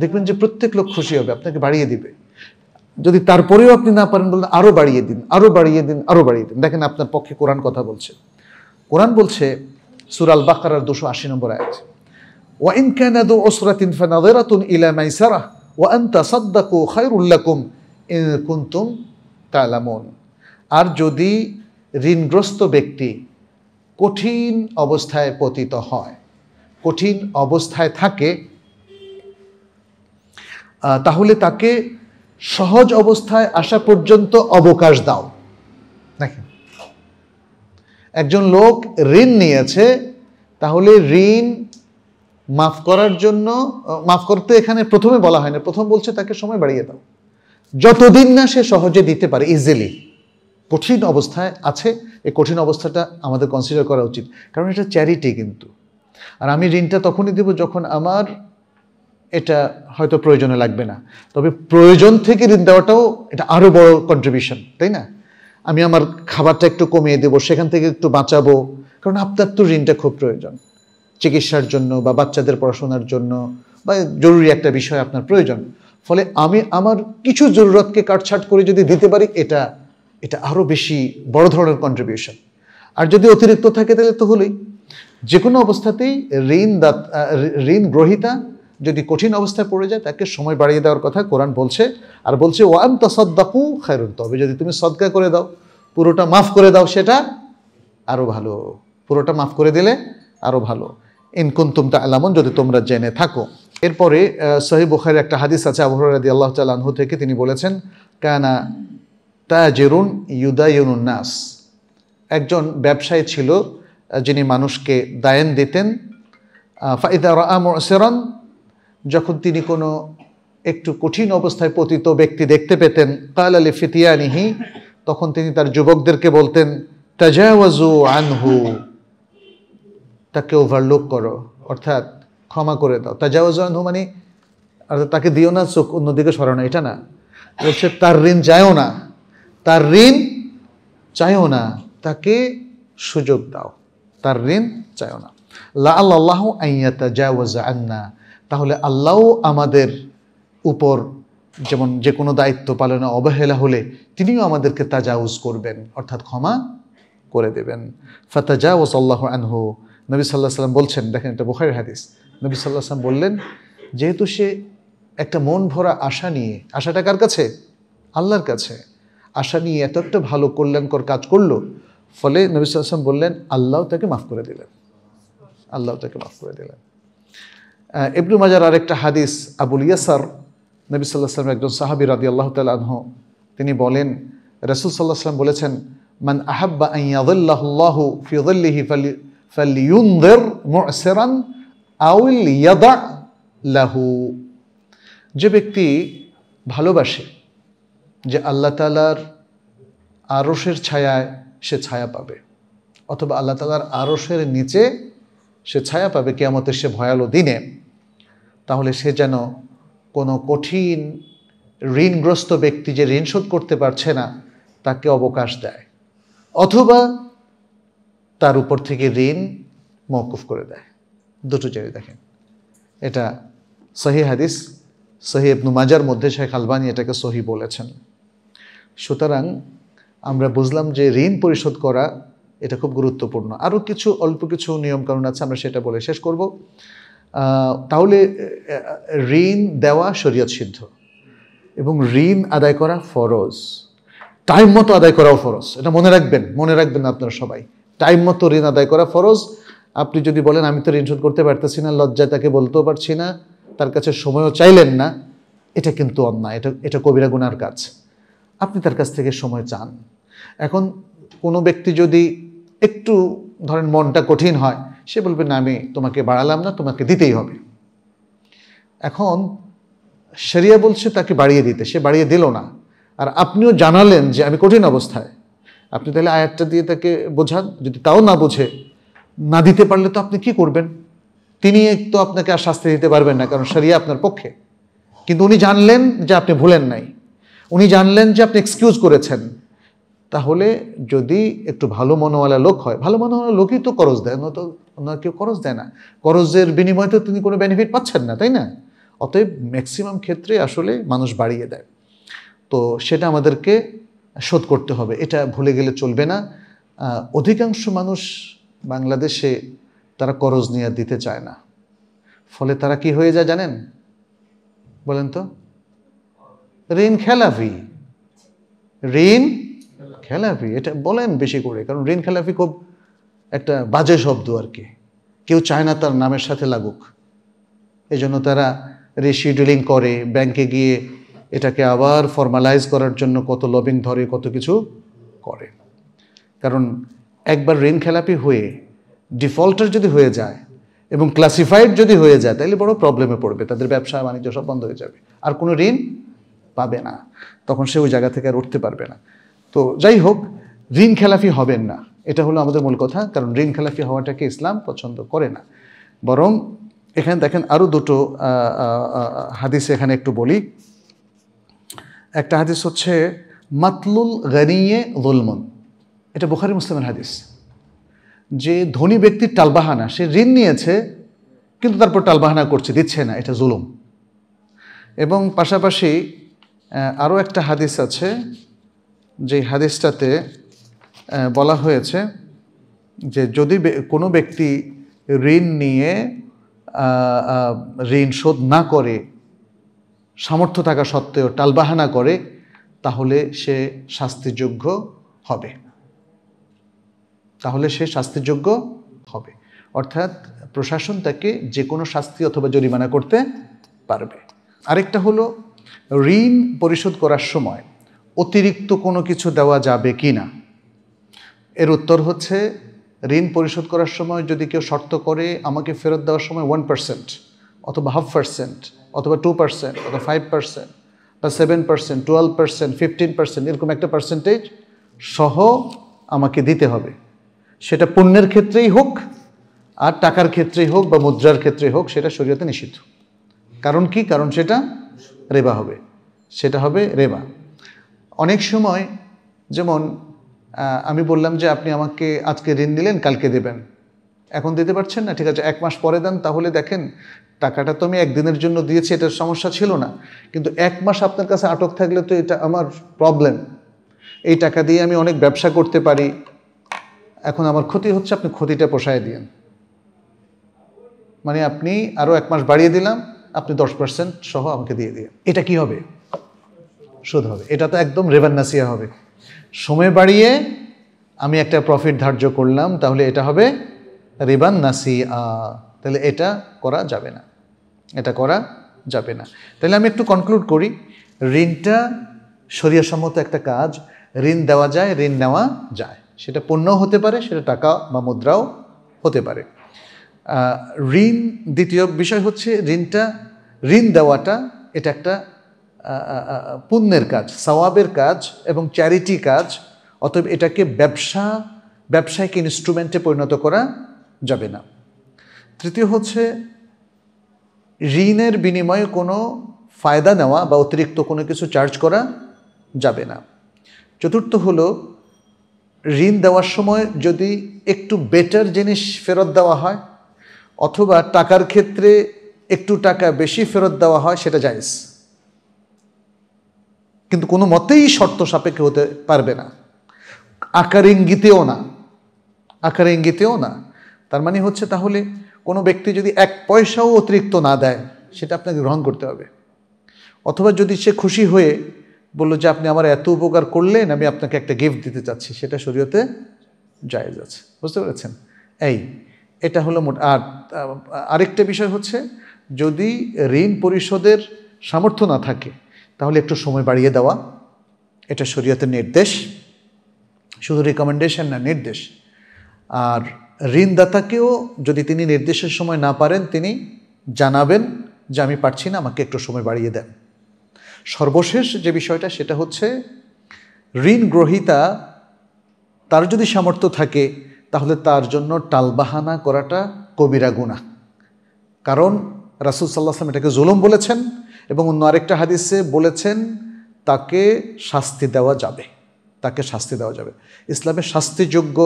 দেখবেন যে প্রত্যেক লোক খুশি হবে আপনাকে বাড়িয়ে দিবে যদি তারপরেও আপনি না পারেন বললেন আরও বাড়িয়ে দিন আরও বাড়িয়ে দিন আরও বাড়িয়ে দিন দেখেন আপনার পক্ষে কোরআন কথা বলছে কোরআন বলছে সুরাল বাকার দুশো আশি নম্বর আয়াত ওয়াইন ক্যানাদু ওসরাতিন ফেনাদেরাতুন ইলা মাইসারাহ ওয়ান তাসাদ্দাকু খায়রুল্লাকুম কুন্তুম তালামুন আর যদি ঋণগ্রস্ত ব্যক্তি কঠিন অবস্থায় পতিত হয় কঠিন অবস্থায় থাকে তাহলে তাকে সহজ অবস্থায় আসা পর্যন্ত অবকাশ দাও নাকি একজন লোক ঋণ নিয়েছে তাহলে ঋণ মাফ করার জন্য মাফ করতে এখানে প্রথমে বলা হয় না প্রথম বলছে তাকে সময় বাড়িয়ে দাও যতদিন না সে সহজে দিতে পারে ইজিলি কঠিন অবস্থায় আছে এই কঠিন অবস্থাটা আমাদের কনসিডার করা উচিত কারণ এটা চ্যারিটি কিন্তু আর আমি ঋণটা তখনই দেব যখন আমার এটা হয়তো প্রয়োজনে লাগবে না তবে প্রয়োজন থেকে ঋণ দেওয়াটাও এটা আরও বড় কন্ট্রিবিউশন তাই না আমি আমার খাবারটা একটু কমিয়ে দেবো সেখান থেকে একটু বাঁচাবো কারণ আপনার তো ঋণটা খুব প্রয়োজন চিকিৎসার জন্য বা বাচ্চাদের পড়াশোনার জন্য বা জরুরি একটা বিষয় আপনার প্রয়োজন ফলে আমি আমার কিছু জরুরতকে কাটছাট করে যদি দিতে পারি এটা এটা আরও বেশি বড় ধরনের কন্ট্রিবিউশন আর যদি অতিরিক্ত থাকে তাহলে তো হলেই যে কোনো অবস্থাতেই ঋণ দাত ঋণ গ্রহিতা যদি কঠিন অবস্থায় পড়ে যায় তাকে সময় বাড়িয়ে দেওয়ার কথা কোরআন বলছে আর বলছে ওয়ান তসদ্দাকু খায়রুন তবে যদি তুমি সদকা করে দাও পুরোটা মাফ করে দাও সেটা আরও ভালো পুরোটা মাফ করে দিলে আরও ভালো ইনকুন্তুম তা আলামন যদি তোমরা জেনে থাকো এরপরে সহিব বুখারি একটা হাদিস আছে দি আল্লাহ তালাহু থেকে তিনি বলেছেন কানা তাজেরুন ইউদায়ুনুন নাস একজন ব্যবসায়ী ছিল যিনি মানুষকে দায়েন দিতেন ফাইদা রামসেরন যখন তিনি কোনো একটু কঠিন অবস্থায় পতিত ব্যক্তি দেখতে পেতেন কাল আলী ফিতিয়ানিহি তখন তিনি তার যুবকদেরকে বলতেন তাজাওয়াজু আনহু তাকে ওভারলুক করো অর্থাৎ ক্ষমা করে দাও তাজাওয়াজান মানে অর্থাৎ তাকে দিও না চোখ অন্যদিকে সরানো এটা না বলছে তার ঋণ যায়ও না তার ঋণ চায়ও না তাকে সুযোগ দাও তার ঋণ চায়ও না লা আল্লাহ আইয়াতা জাওয়াজা আন্না তাহলে আল্লাহ আমাদের উপর যেমন যে কোনো দায়িত্ব পালনে অবহেলা হলে তিনিও আমাদেরকে তাজাউজ করবেন অর্থাৎ ক্ষমা করে দেবেন ফাতাজাউজ আল্লাহ আনহু নবী সাল্লাহ সাল্লাম বলছেন দেখেন এটা বোখারের হাদিস নবী সাল্লাহ সাল্লাম বললেন যেহেতু সে একটা মন ভরা আশা নিয়ে আশাটা কার কাছে আল্লাহর কাছে আশা নিয়ে এত একটা ভালো কল্যাণকর কাজ করলো ফলে নবী সাল্লাম বললেন আল্লাহ তাকে মাফ করে দিলেন আল্লাহ তাকে মাফ করে দিলেন এবনু মাজার আরেকটা হাদিস আবুল ইয়াসার নবী সাল্লাহ সাল্লাম একজন সাহাবি রাদি আল্লাহ তালহ তিনি বলেন রসুল সাল্লাহ সাল্লাম বলেছেন মান আহাব্বা আইয়াদুল্লাহ ফিউদুল্লিহি ফালি ফালিউন্দের মুসেরান আউল ইয়াদা লাহু যে ব্যক্তি ভালোবাসে যে আল্লাহ তালার আরসের ছায়ায় সে ছায়া পাবে অথবা আল্লাহ তালার আরসের নিচে সে ছায়া পাবে কেয়ামতের সে ভয়ালো দিনে তাহলে সে যেন কোনো কঠিন ঋণগ্রস্ত ব্যক্তি যে ঋণ শোধ করতে পারছে না তাকে অবকাশ দেয় অথবা তার উপর থেকে ঋণ মৌকুফ করে দেয় দুটো জায়গায় দেখেন এটা সহি হাদিস সহি ইবনু মাজার মধ্যে শেখ আলবানি এটাকে সহি বলেছেন সুতরাং আমরা বুঝলাম যে ঋণ পরিশোধ করা এটা খুব গুরুত্বপূর্ণ আরও কিছু অল্প কিছু নিয়মকানুন আছে আমরা সেটা বলে শেষ করব তাহলে ঋণ দেওয়া শরীয়ত সিদ্ধ এবং ঋণ আদায় করা ফরজ টাইম মতো আদায় করাও ফরজ এটা মনে রাখবেন মনে রাখবেন আপনারা সবাই টাইম মতো ঋণ আদায় করা ফরজ আপনি যদি বলেন আমি তো ঋণ শোধ করতে পারতেছি না লজ্জায় তাকে বলতেও পারছি না তার কাছে সময়ও চাইলেন না এটা কিন্তু অন্যায় এটা এটা কবিরা গুনার কাজ আপনি তার কাছ থেকে সময় চান এখন কোনো ব্যক্তি যদি একটু ধরেন মনটা কঠিন হয় সে বলবে না আমি তোমাকে বাড়ালাম না তোমাকে দিতেই হবে এখন সেরিয়া বলছে তাকে বাড়িয়ে দিতে সে বাড়িয়ে দিল না আর আপনিও জানালেন যে আমি কঠিন অবস্থায় আপনি তাহলে আয়াতটা দিয়ে তাকে বোঝান যদি তাও না বোঝে না দিতে পারলে তো আপনি কি করবেন তিনি তো আপনাকে আর শাস্তি দিতে পারবেন না কারণ সারিয়া আপনার পক্ষে কিন্তু উনি জানলেন যে আপনি ভুলেন নাই উনি জানলেন যে আপনি এক্সকিউজ করেছেন তাহলে যদি একটু ভালো মনোওয়ালা লোক হয় ভালো মনোওয়ালা লোকই তো করজ দেয় তো ওনার কেউ করজ দেয় না করজের বিনিময়ে তো তিনি কোনো বেনিফিট পাচ্ছেন না তাই না অতএব ম্যাক্সিমাম ক্ষেত্রে আসলে মানুষ বাড়িয়ে দেয় তো সেটা আমাদেরকে শোধ করতে হবে এটা ভুলে গেলে চলবে না অধিকাংশ মানুষ বাংলাদেশে তারা করজ নিয়ে দিতে চায় না ফলে তারা কি হয়ে যায় জানেন বলেন তো ঋণ খেলাফি ঋণ খেলাফি এটা বলেন বেশি করে কারণ ঋণ খেলাফি খুব একটা বাজে শব্দ আর কি কেউ চায় না তার নামের সাথে লাগুক এই জন্য তারা রেশিডিলিং করে ব্যাংকে গিয়ে এটাকে আবার ফর্মালাইজ করার জন্য কত লবিং ধরে কত কিছু করে কারণ একবার ঋণ খেলাপি হয়ে ডিফল্টার যদি হয়ে যায় এবং ক্লাসিফাইড যদি হয়ে যায় তাহলে বড় প্রবলেমে পড়বে তাদের ব্যবসা বাণিজ্য সব বন্ধ হয়ে যাবে আর কোনো ঋণ পাবে না তখন সে ওই জায়গা থেকে আর উঠতে পারবে না তো যাই হোক ঋণ খেলাফি হবেন না এটা হলো আমাদের মূল কথা কারণ ঋণ খেলাফি হওয়াটাকে ইসলাম পছন্দ করে না বরং এখানে দেখেন আরও দুটো হাদিসে এখানে একটু বলি একটা হাদিস হচ্ছে মাতলুল গানিয়ে দোলমন এটা বুখারি মুসলিমের হাদিস যে ধনী ব্যক্তির টালবাহানা সে ঋণ নিয়েছে কিন্তু তারপর টালবাহানা করছে দিচ্ছে না এটা জুলুম এবং পাশাপাশি আরও একটা হাদিস আছে যে হাদিসটাতে বলা হয়েছে যে যদি কোনো ব্যক্তি ঋণ নিয়ে ঋণ শোধ না করে সামর্থ্য থাকা সত্ত্বেও টালবাহানা করে তাহলে সে শাস্তিযোগ্য হবে তাহলে সে শাস্তিযোগ্য হবে অর্থাৎ প্রশাসন তাকে যে কোনো শাস্তি অথবা জরিমানা করতে পারবে আরেকটা হলো ঋণ পরিশোধ করার সময় অতিরিক্ত কোনো কিছু দেওয়া যাবে কি না এর উত্তর হচ্ছে ঋণ পরিশোধ করার সময় যদি কেউ শর্ত করে আমাকে ফেরত দেওয়ার সময় ওয়ান পার্সেন্ট অথবা হাফ পার্সেন্ট অথবা টু পার্সেন্ট অথবা ফাইভ পার্সেন্ট বা seven percent twelve percent fifteen percent এরকম একটা পার্সেন্টেজ সহ আমাকে দিতে হবে সেটা পণ্যের ক্ষেত্রেই হোক আর টাকার ক্ষেত্রেই হোক বা মুদ্রার ক্ষেত্রেই হোক সেটা শরীয়তে নিষিদ্ধ কারণ কি কারণ সেটা রেবা হবে সেটা হবে রেবা অনেক সময় যেমন আমি বললাম যে আপনি আমাকে আজকে ঋণ দিলেন কালকে দেবেন এখন দিতে পারছেন না ঠিক আছে এক মাস পরে দেন তাহলে দেখেন টাকাটা তো আমি একদিনের জন্য দিয়েছি এটার সমস্যা ছিল না কিন্তু এক মাস আপনার কাছে আটক থাকলে তো এটা আমার প্রবলেম এই টাকা দিয়ে আমি অনেক ব্যবসা করতে পারি এখন আমার ক্ষতি হচ্ছে আপনি ক্ষতিটা পোষায় দিন মানে আপনি আরও এক মাস বাড়িয়ে দিলাম আপনি দশ পার্সেন্ট সহ আমাকে দিয়ে দিন এটা কি হবে সুদ হবে এটা তো একদম রেভান্নাসিয়া হবে সময় বাড়িয়ে আমি একটা প্রফিট ধার্য করলাম তাহলে এটা হবে রিবান নাসি তাহলে এটা করা যাবে না এটা করা যাবে না তাহলে আমি একটু কনক্লুড করি ঋণটা সম্মত একটা কাজ ঋণ দেওয়া যায় ঋণ নেওয়া যায় সেটা পণ্য হতে পারে সেটা টাকা বা মুদ্রাও হতে পারে ঋণ দ্বিতীয় বিষয় হচ্ছে ঋণটা ঋণ দেওয়াটা এটা একটা পুণ্যের কাজ সওয়াবের কাজ এবং চ্যারিটি কাজ অতএব এটাকে ব্যবসা ব্যবসায়িক ইনস্ট্রুমেন্টে পরিণত করা যাবে না তৃতীয় হচ্ছে ঋণের বিনিময়ে কোনো ফায়দা নেওয়া বা অতিরিক্ত কোনো কিছু চার্জ করা যাবে না চতুর্থ হলো ঋণ দেওয়ার সময় যদি একটু বেটার জিনিস ফেরত দেওয়া হয় অথবা টাকার ক্ষেত্রে একটু টাকা বেশি ফেরত দেওয়া হয় সেটা জায়জ কিন্তু কোনো মতেই শর্ত সাপেক্ষে হতে পারবে না আকার ইঙ্গিতেও না আকার ইঙ্গিতেও না তার মানে হচ্ছে তাহলে কোনো ব্যক্তি যদি এক পয়সাও অতিরিক্ত না দেয় সেটা আপনাকে গ্রহণ করতে হবে অথবা যদি সে খুশি হয়ে বলল যে আপনি আমার এত উপকার করলেন আমি আপনাকে একটা গিফট দিতে চাচ্ছি সেটা শরীয়তে জায়েজ আছে বুঝতে পেরেছেন এই এটা হলো মোট আর আরেকটা বিষয় হচ্ছে যদি ঋণ পরিশোধের সামর্থ্য না থাকে তাহলে একটু সময় বাড়িয়ে দেওয়া এটা শরীয়তের নির্দেশ শুধু রেকমেন্ডেশন না নির্দেশ আর ঋণদাতাকেও যদি তিনি নির্দেশের সময় না পারেন তিনি জানাবেন যে আমি পারছি না আমাকে একটু সময় বাড়িয়ে দেন সর্বশেষ যে বিষয়টা সেটা হচ্ছে ঋণ গ্রহিতা তার যদি সামর্থ্য থাকে তাহলে তার জন্য টালবাহানা করাটা কবিরা গুণা কারণ রাসুল সাল্লাহাম এটাকে জুলুম বলেছেন এবং অন্য আরেকটা হাদিসে বলেছেন তাকে শাস্তি দেওয়া যাবে তাকে শাস্তি দেওয়া যাবে ইসলামের শাস্তিযোগ্য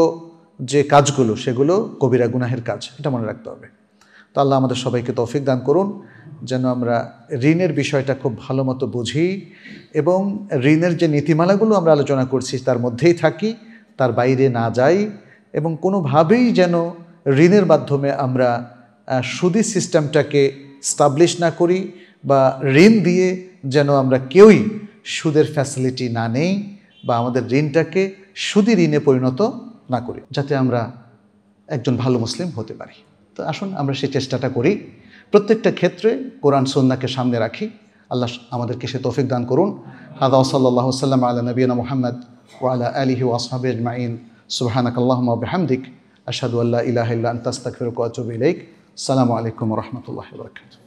যে কাজগুলো সেগুলো কবিরা গুনাহের কাজ এটা মনে রাখতে হবে তো আল্লাহ আমাদের সবাইকে তৌফিক দান করুন যেন আমরা ঋণের বিষয়টা খুব ভালো মতো বুঝি এবং ঋণের যে নীতিমালাগুলো আমরা আলোচনা করছি তার মধ্যেই থাকি তার বাইরে না যাই এবং কোনোভাবেই যেন ঋণের মাধ্যমে আমরা সুদি সিস্টেমটাকে স্টাবলিশ না করি বা ঋণ দিয়ে যেন আমরা কেউই সুদের ফ্যাসিলিটি না নেই বা আমাদের ঋণটাকে সুদি ঋণে পরিণত না করি যাতে আমরা একজন ভালো মুসলিম হতে পারি তো আসুন আমরা সেই চেষ্টাটা করি প্রত্যেকটা ক্ষেত্রে কোরআন সন্নাকে সামনে রাখি আল্লাহ আমাদেরকে সে তৌফিক দান করুন হাদা সাল্লাহ সাল্লাম আল্লাহ নবীনা মোহাম্মদ ওয়ালা আলিহি ওয়াসহাব মাইন সুবাহানাক আল্লাহমা বেহামদিক আশাদু আল্লাহ ইলাহ ইল্লা আন্তাস্তাক ফিরক ইলাইক সালামু আলাইকুম রহমতুল্লাহ বরকাত